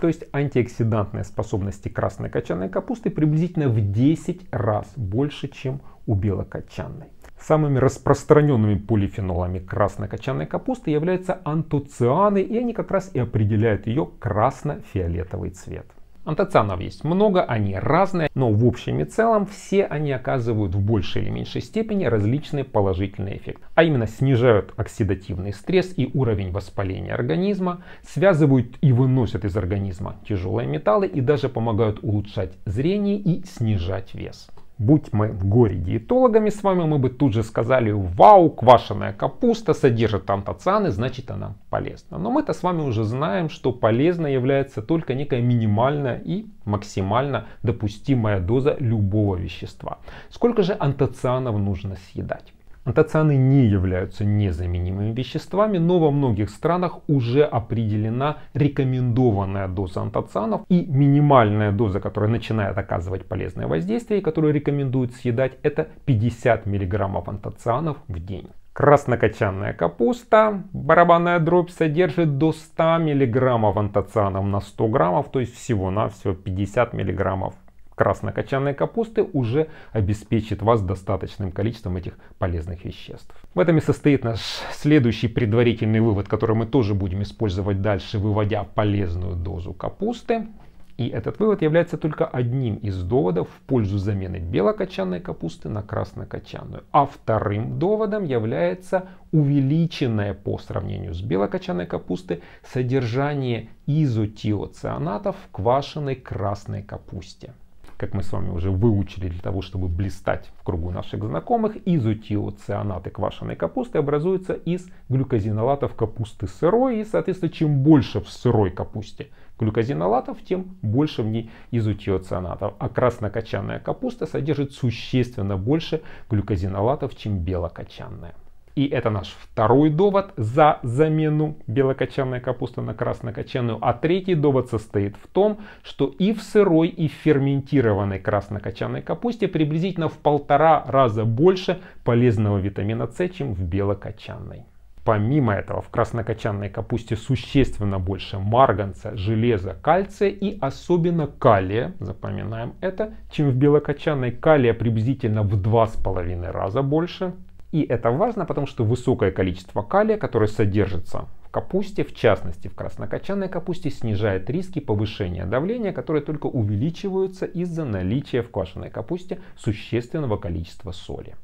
То есть антиоксидантные способности краснокочанной капусты приблизительно в 10 раз больше, чем у белокочанной. Самыми распространенными полифенолами красной кочанной капусты являются антоцианы, и они как раз и определяют ее красно-фиолетовый цвет. Антоцианов есть много, они разные, но в общем и целом все они оказывают в большей или меньшей степени различные положительные эффекты. А именно снижают оксидативный стресс и уровень воспаления организма, связывают и выносят из организма тяжелые металлы и даже помогают улучшать зрение и снижать вес. Будь мы в горе диетологами с вами, мы бы тут же сказали, вау, квашеная капуста содержит антоцианы, значит она полезна. Но мы-то с вами уже знаем, что полезной является только некая минимальная и максимально допустимая доза любого вещества. Сколько же антоцианов нужно съедать? Антоцианы не являются незаменимыми веществами, но во многих странах уже определена рекомендованная доза антоцианов и минимальная доза, которая начинает оказывать полезное воздействие и которую рекомендуют съедать, это 50 мг антоцианов в день. Краснокочанная капуста, барабанная дробь содержит до 100 мг антоцианов на 100 граммов, то есть всего-навсего 50 мг краснокочанной капусты уже обеспечит вас достаточным количеством этих полезных веществ. В этом и состоит наш следующий предварительный вывод, который мы тоже будем использовать дальше, выводя полезную дозу капусты. И этот вывод является только одним из доводов в пользу замены белокочанной капусты на краснокочанную. А вторым доводом является увеличенное по сравнению с белокочанной капустой содержание изотиоцианатов в квашеной красной капусте как мы с вами уже выучили для того, чтобы блистать в кругу наших знакомых, изотиоцианаты квашеной капусты образуются из глюкозинолатов капусты сырой. И, соответственно, чем больше в сырой капусте глюкозинолатов, тем больше в ней изотиоцианатов. А краснокочанная капуста содержит существенно больше глюкозинолатов, чем белокочанная. И это наш второй довод за замену белокочанной капусты на краснокочанную. А третий довод состоит в том, что и в сырой, и в ферментированной краснокочанной капусте приблизительно в полтора раза больше полезного витамина С, чем в белокочанной. Помимо этого, в краснокочанной капусте существенно больше марганца, железа, кальция и особенно калия, запоминаем это, чем в белокочанной. Калия приблизительно в 2,5 раза больше, и это важно, потому что высокое количество калия, которое содержится в капусте, в частности в краснокочанной капусте, снижает риски повышения давления, которые только увеличиваются из-за наличия в квашеной капусте существенного количества соли.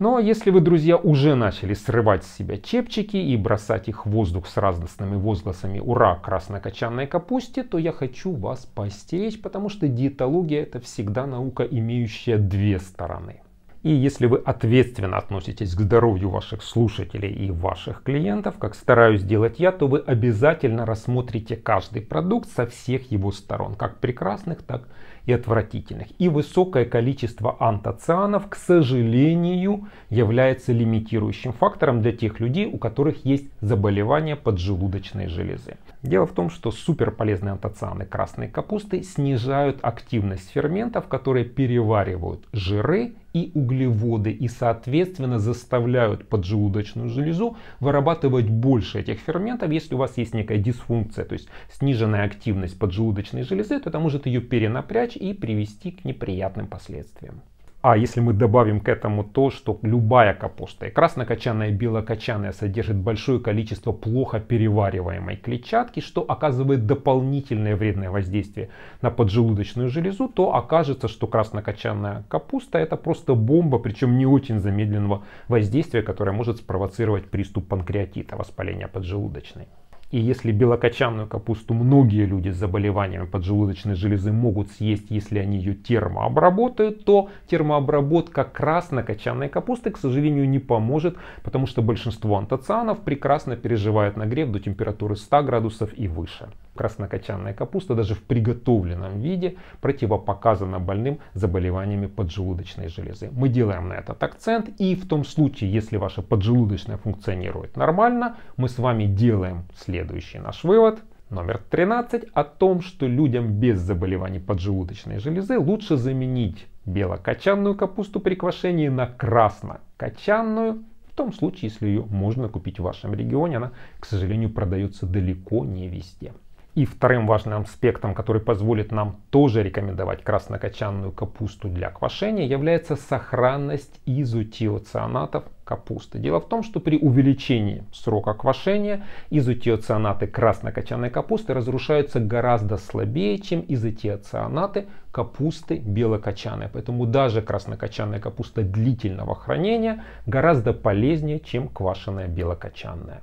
Но ну, а если вы, друзья, уже начали срывать с себя чепчики и бросать их в воздух с радостными возгласами «Ура! Краснокочанной капусте!», то я хочу вас постеречь, потому что диетология – это всегда наука, имеющая две стороны. И если вы ответственно относитесь к здоровью ваших слушателей и ваших клиентов, как стараюсь делать я, то вы обязательно рассмотрите каждый продукт со всех его сторон, как прекрасных, так и отвратительных. И высокое количество антоцианов, к сожалению, является лимитирующим фактором для тех людей, у которых есть заболевания поджелудочной железы. Дело в том, что суперполезные антоцианы красной капусты снижают активность ферментов, которые переваривают жиры и углеводы и соответственно заставляют поджелудочную железу вырабатывать больше этих ферментов, если у вас есть некая дисфункция, то есть сниженная активность поджелудочной железы, то это может ее перенапрячь и привести к неприятным последствиям. А если мы добавим к этому то, что любая капуста, и краснокочанная, и белокочанная, содержит большое количество плохо перевариваемой клетчатки, что оказывает дополнительное вредное воздействие на поджелудочную железу, то окажется, что краснокочанная капуста это просто бомба, причем не очень замедленного воздействия, которое может спровоцировать приступ панкреатита, воспаления поджелудочной. И если белокочанную капусту многие люди с заболеваниями поджелудочной железы могут съесть, если они ее термообработают, то термообработка краснокочанной капусты, к сожалению, не поможет, потому что большинство антоцианов прекрасно переживают нагрев до температуры 100 градусов и выше краснокочанная капуста даже в приготовленном виде противопоказана больным заболеваниями поджелудочной железы. Мы делаем на этот акцент и в том случае, если ваша поджелудочная функционирует нормально, мы с вами делаем следующий наш вывод. Номер 13 о том, что людям без заболеваний поджелудочной железы лучше заменить белокочанную капусту при квашении на краснокочанную в том случае, если ее можно купить в вашем регионе, она, к сожалению, продается далеко не везде. И вторым важным аспектом, который позволит нам тоже рекомендовать краснокочанную капусту для квашения, является сохранность изотиоцианатов капусты. Дело в том, что при увеличении срока квашения изотиоцианаты краснокочанной капусты разрушаются гораздо слабее, чем изотиоцианаты капусты белокочанной. Поэтому даже краснокочанная капуста длительного хранения гораздо полезнее, чем квашеная белокочанная.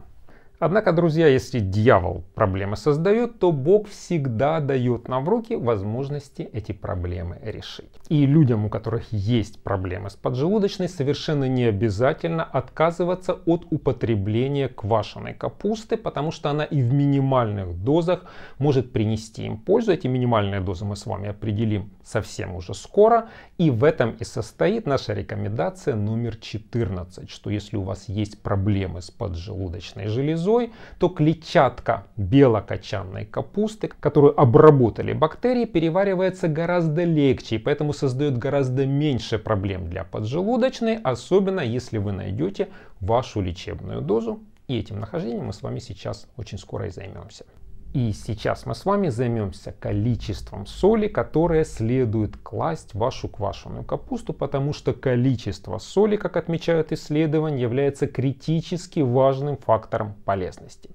Однако, друзья, если дьявол проблемы создает, то Бог всегда дает нам в руки возможности эти проблемы решить. И людям, у которых есть проблемы с поджелудочной, совершенно не обязательно отказываться от употребления квашеной капусты, потому что она и в минимальных дозах может принести им пользу. Эти минимальные дозы мы с вами определим совсем уже скоро. И в этом и состоит наша рекомендация номер 14, что если у вас есть проблемы с поджелудочной железой, то клетчатка белокочанной капусты, которую обработали бактерии, переваривается гораздо легче и поэтому создает гораздо меньше проблем для поджелудочной, особенно если вы найдете вашу лечебную дозу. И этим нахождением мы с вами сейчас очень скоро и займемся. И сейчас мы с вами займемся количеством соли, которое следует класть в вашу квашеную капусту, потому что количество соли, как отмечают исследования, является критически важным фактором полезности.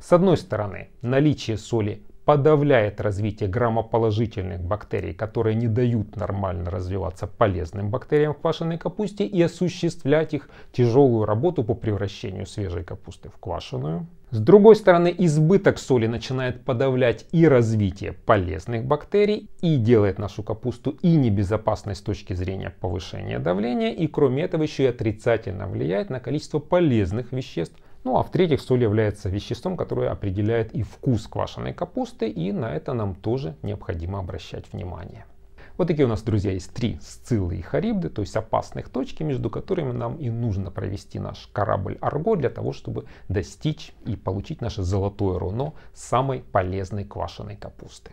С одной стороны, наличие соли подавляет развитие грамоположительных бактерий, которые не дают нормально развиваться полезным бактериям в квашеной капусте и осуществлять их тяжелую работу по превращению свежей капусты в квашеную. С другой стороны, избыток соли начинает подавлять и развитие полезных бактерий, и делает нашу капусту и небезопасной с точки зрения повышения давления, и кроме этого еще и отрицательно влияет на количество полезных веществ, ну а в-третьих, соль является веществом, которое определяет и вкус квашеной капусты, и на это нам тоже необходимо обращать внимание. Вот такие у нас, друзья, есть три сциллы и харибды, то есть опасных точки, между которыми нам и нужно провести наш корабль Арго для того, чтобы достичь и получить наше золотое руно самой полезной квашеной капусты.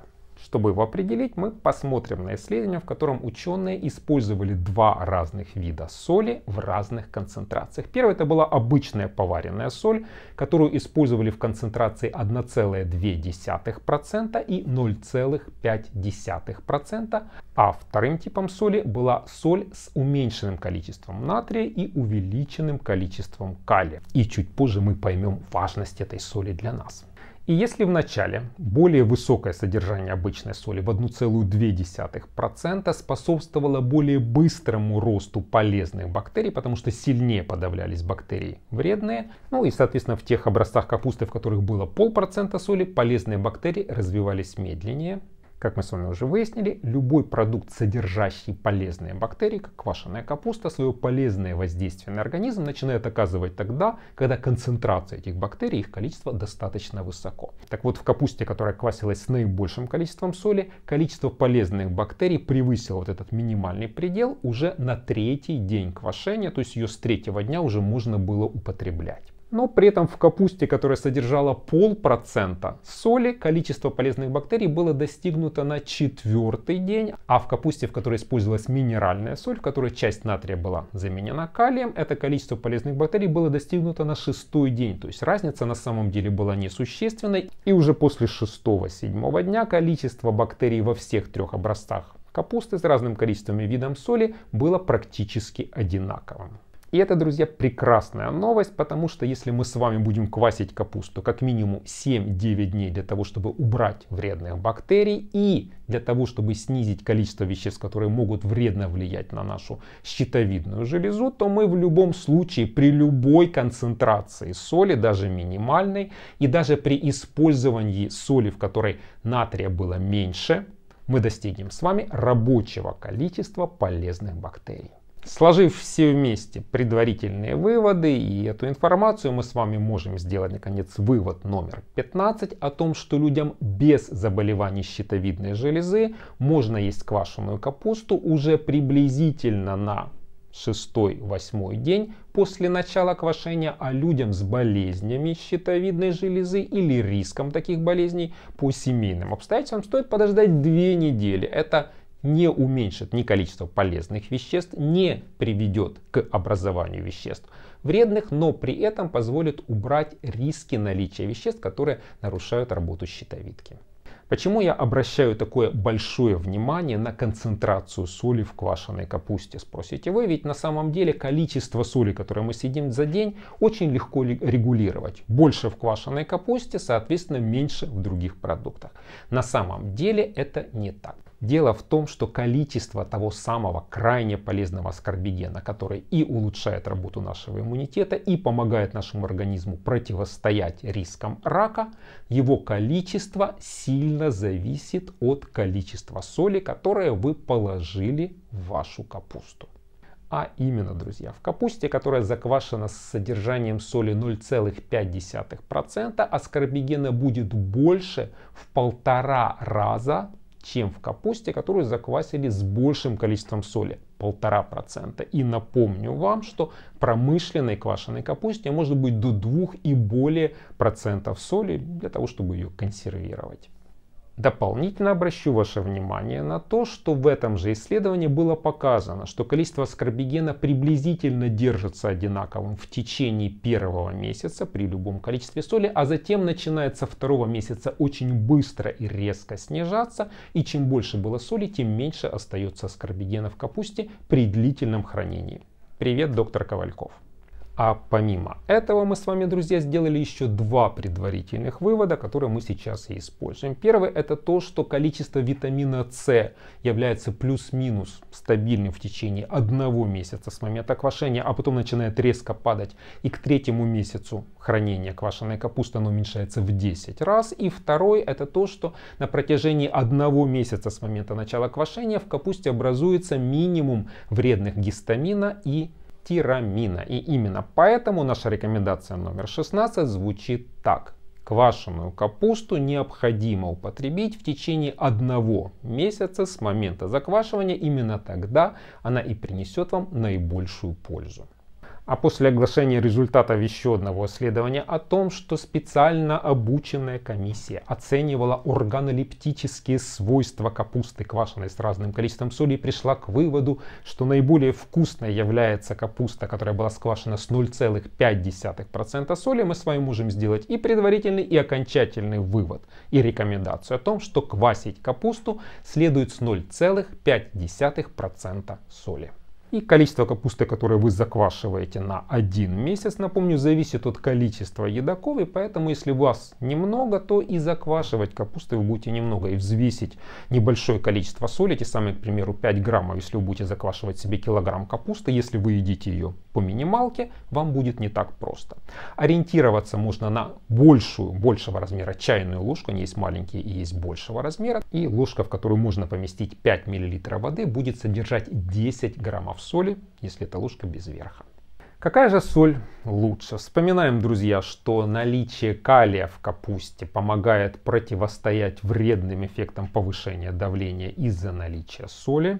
Чтобы его определить, мы посмотрим на исследование, в котором ученые использовали два разных вида соли в разных концентрациях. Первое это была обычная поваренная соль, которую использовали в концентрации 1,2% и 0,5%, а вторым типом соли была соль с уменьшенным количеством натрия и увеличенным количеством калия. И чуть позже мы поймем важность этой соли для нас. И если в начале более высокое содержание обычной соли в 1,2% способствовало более быстрому росту полезных бактерий, потому что сильнее подавлялись бактерии вредные, ну и соответственно в тех образцах капусты, в которых было полпроцента соли, полезные бактерии развивались медленнее, как мы с вами уже выяснили, любой продукт, содержащий полезные бактерии, как квашеная капуста, свое полезное воздействие на организм начинает оказывать тогда, когда концентрация этих бактерий, их количество достаточно высоко. Так вот, в капусте, которая квасилась с наибольшим количеством соли, количество полезных бактерий превысило вот этот минимальный предел уже на третий день квашения, то есть ее с третьего дня уже можно было употреблять но при этом в капусте, которая содержала полпроцента соли, количество полезных бактерий было достигнуто на четвертый день, а в капусте, в которой использовалась минеральная соль, в которой часть натрия была заменена калием, это количество полезных бактерий было достигнуто на шестой день, то есть разница на самом деле была несущественной, и уже после шестого-седьмого дня количество бактерий во всех трех образцах капусты с разным количеством и видом соли было практически одинаковым. И это, друзья, прекрасная новость, потому что если мы с вами будем квасить капусту как минимум 7-9 дней для того, чтобы убрать вредных бактерий и для того, чтобы снизить количество веществ, которые могут вредно влиять на нашу щитовидную железу, то мы в любом случае при любой концентрации соли, даже минимальной, и даже при использовании соли, в которой натрия было меньше, мы достигнем с вами рабочего количества полезных бактерий. Сложив все вместе предварительные выводы и эту информацию, мы с вами можем сделать, наконец, вывод номер 15 о том, что людям без заболеваний щитовидной железы можно есть квашеную капусту уже приблизительно на 6-8 день после начала квашения, а людям с болезнями щитовидной железы или риском таких болезней по семейным обстоятельствам стоит подождать 2 недели. Это не уменьшит ни количество полезных веществ, не приведет к образованию веществ вредных, но при этом позволит убрать риски наличия веществ, которые нарушают работу щитовидки. Почему я обращаю такое большое внимание на концентрацию соли в квашеной капусте, спросите вы? Ведь на самом деле количество соли, которое мы съедим за день, очень легко регулировать. Больше в квашеной капусте, соответственно, меньше в других продуктах. На самом деле это не так. Дело в том, что количество того самого крайне полезного аскорбигена, который и улучшает работу нашего иммунитета, и помогает нашему организму противостоять рискам рака, его количество сильно зависит от количества соли, которое вы положили в вашу капусту. А именно, друзья, в капусте, которая заквашена с содержанием соли 0,5%, аскорбигена будет больше в полтора раза чем в капусте, которую заквасили с большим количеством соли – 1,5%. И напомню вам, что промышленной квашеной капусте может быть до 2 и более процентов соли для того, чтобы ее консервировать. Дополнительно обращу ваше внимание на то, что в этом же исследовании было показано, что количество аскорбигена приблизительно держится одинаковым в течение первого месяца при любом количестве соли, а затем начинает со второго месяца очень быстро и резко снижаться, и чем больше было соли, тем меньше остается аскорбигена в капусте при длительном хранении. Привет, доктор Ковальков. А помимо этого мы с вами, друзья, сделали еще два предварительных вывода, которые мы сейчас и используем. Первый это то, что количество витамина С является плюс-минус стабильным в течение одного месяца с момента квашения, а потом начинает резко падать. И к третьему месяцу хранения квашеной капусты оно уменьшается в 10 раз. И второй это то, что на протяжении одного месяца с момента начала квашения в капусте образуется минимум вредных гистамина и тирамина. И именно поэтому наша рекомендация номер 16 звучит так. Квашеную капусту необходимо употребить в течение одного месяца с момента заквашивания. Именно тогда она и принесет вам наибольшую пользу а после оглашения результатов еще одного исследования о том, что специально обученная комиссия оценивала органолептические свойства капусты, квашеной с разным количеством соли, и пришла к выводу, что наиболее вкусной является капуста, которая была сквашена с 0,5% соли. Мы с вами можем сделать и предварительный, и окончательный вывод, и рекомендацию о том, что квасить капусту следует с 0,5% соли. И количество капусты, которое вы заквашиваете на один месяц, напомню, зависит от количества едоков. И поэтому, если у вас немного, то и заквашивать капусты вы будете немного. И взвесить небольшое количество соли, Эти самые, к примеру, 5 граммов, если вы будете заквашивать себе килограмм капусты, если вы едите ее по минималке, вам будет не так просто. Ориентироваться можно на большую, большего размера чайную ложку. Они есть маленькие и есть большего размера. И ложка, в которую можно поместить 5 мл воды, будет содержать 10 граммов граммов соли, если это ложка без верха. Какая же соль лучше? Вспоминаем, друзья, что наличие калия в капусте помогает противостоять вредным эффектам повышения давления из-за наличия соли.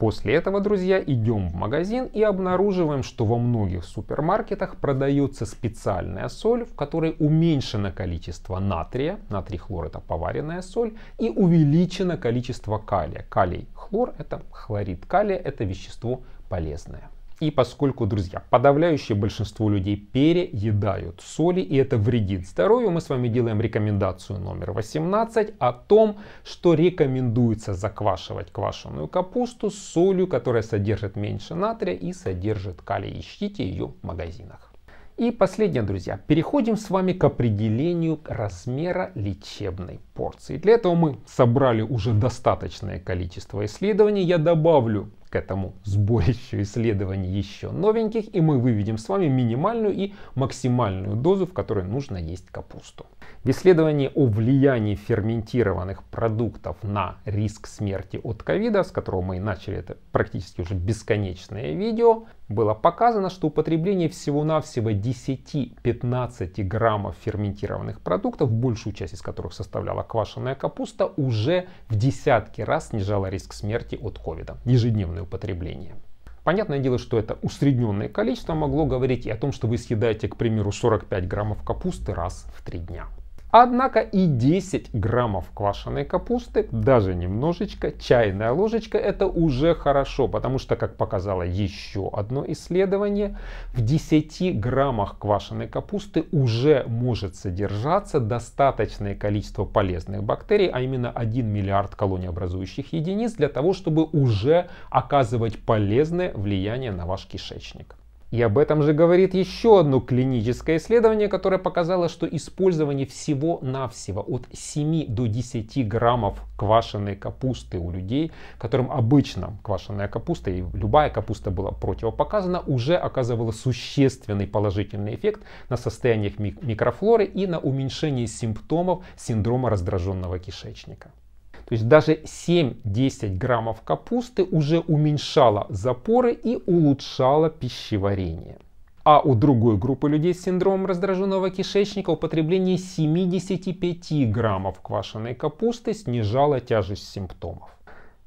После этого, друзья, идем в магазин и обнаруживаем, что во многих супермаркетах продается специальная соль, в которой уменьшено количество натрия, натрий хлор это поваренная соль, и увеличено количество калия. Калий хлор это хлорид калия, это вещество полезное. И поскольку, друзья, подавляющее большинство людей переедают соли, и это вредит здоровью, мы с вами делаем рекомендацию номер 18 о том, что рекомендуется заквашивать квашеную капусту с солью, которая содержит меньше натрия и содержит калий. Ищите ее в магазинах. И последнее, друзья, переходим с вами к определению размера лечебной порции. Для этого мы собрали уже достаточное количество исследований. Я добавлю к этому сборищу исследований еще новеньких, и мы выведем с вами минимальную и максимальную дозу, в которой нужно есть капусту. В исследовании о влиянии ферментированных продуктов на риск смерти от ковида, с которого мы и начали это практически уже бесконечное видео, было показано, что употребление всего-навсего 10-15 граммов ферментированных продуктов, большую часть из которых составляла квашеная капуста, уже в десятки раз снижало риск смерти от ковида. Ежедневное употребление. Понятное дело, что это усредненное количество могло говорить и о том, что вы съедаете, к примеру, 45 граммов капусты раз в 3 дня. Однако и 10 граммов квашеной капусты, даже немножечко, чайная ложечка, это уже хорошо, потому что, как показало еще одно исследование, в 10 граммах квашеной капусты уже может содержаться достаточное количество полезных бактерий, а именно 1 миллиард колониеобразующих единиц для того, чтобы уже оказывать полезное влияние на ваш кишечник. И об этом же говорит еще одно клиническое исследование, которое показало, что использование всего-навсего от 7 до 10 граммов квашеной капусты у людей, которым обычно квашеная капуста и любая капуста была противопоказана, уже оказывало существенный положительный эффект на состояниях микрофлоры и на уменьшение симптомов синдрома раздраженного кишечника. То есть даже 7-10 граммов капусты уже уменьшало запоры и улучшало пищеварение. А у другой группы людей с синдромом раздраженного кишечника употребление 75 граммов квашеной капусты снижало тяжесть симптомов.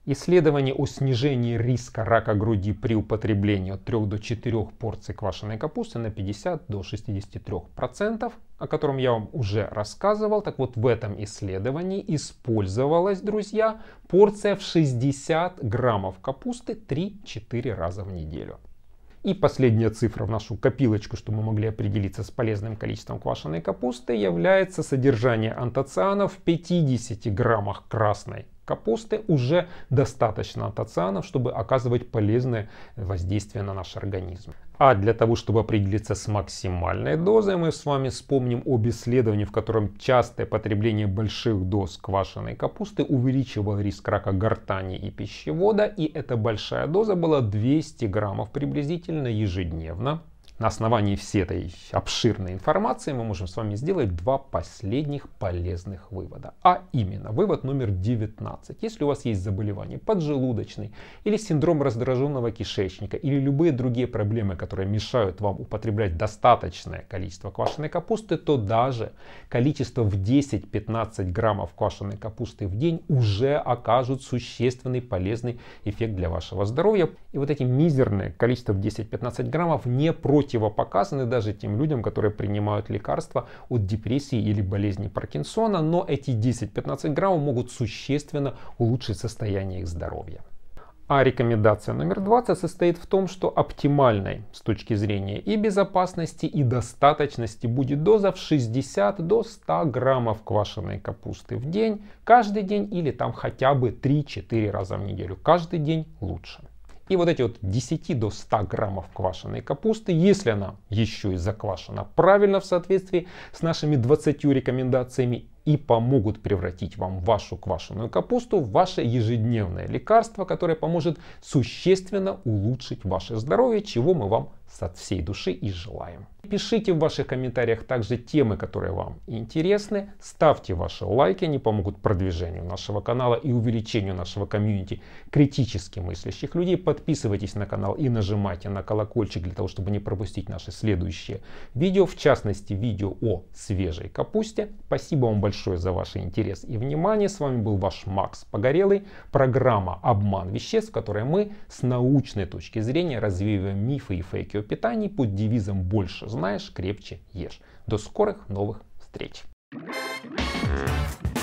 Исследование о снижении риска рака груди при употреблении от 3 до 4 порций квашеной капусты на 50 до 63%, о котором я вам уже рассказывал. Так вот, в этом исследовании использовалась, друзья, порция в 60 граммов капусты 3-4 раза в неделю. И последняя цифра в нашу копилочку, чтобы мы могли определиться с полезным количеством квашеной капусты, является содержание антоцианов в 50 граммах красной капусты уже достаточно атоцианов, чтобы оказывать полезное воздействие на наш организм. А для того, чтобы определиться с максимальной дозой, мы с вами вспомним об исследовании, в котором частое потребление больших доз квашеной капусты увеличивало риск рака гортани и пищевода, и эта большая доза была 200 граммов приблизительно ежедневно. На основании всей этой обширной информации мы можем с вами сделать два последних полезных вывода. А именно, вывод номер 19. Если у вас есть заболевание поджелудочный или синдром раздраженного кишечника или любые другие проблемы, которые мешают вам употреблять достаточное количество квашеной капусты, то даже количество в 10-15 граммов квашеной капусты в день уже окажут существенный полезный эффект для вашего здоровья. И вот эти мизерные количество в 10-15 граммов не против противопоказаны даже тем людям, которые принимают лекарства от депрессии или болезни Паркинсона, но эти 10-15 граммов могут существенно улучшить состояние их здоровья. А рекомендация номер 20 состоит в том, что оптимальной с точки зрения и безопасности, и достаточности будет доза в 60 до 100 граммов квашеной капусты в день, каждый день или там хотя бы 3-4 раза в неделю. Каждый день лучше. И вот эти вот 10 до 100 граммов квашеной капусты, если она еще и заквашена правильно в соответствии с нашими 20 рекомендациями и помогут превратить вам вашу квашеную капусту в ваше ежедневное лекарство, которое поможет существенно улучшить ваше здоровье, чего мы вам со всей души и желаем. Пишите в ваших комментариях также темы, которые вам интересны. Ставьте ваши лайки, они помогут продвижению нашего канала и увеличению нашего комьюнити критически мыслящих людей. Подписывайтесь на канал и нажимайте на колокольчик для того, чтобы не пропустить наши следующие видео, в частности видео о свежей капусте. Спасибо вам большое большое за ваш интерес и внимание. С вами был ваш Макс Погорелый. Программа «Обман веществ», в которой мы с научной точки зрения развиваем мифы и фейки о питании под девизом «Больше знаешь, крепче ешь». До скорых новых встреч! Thank you.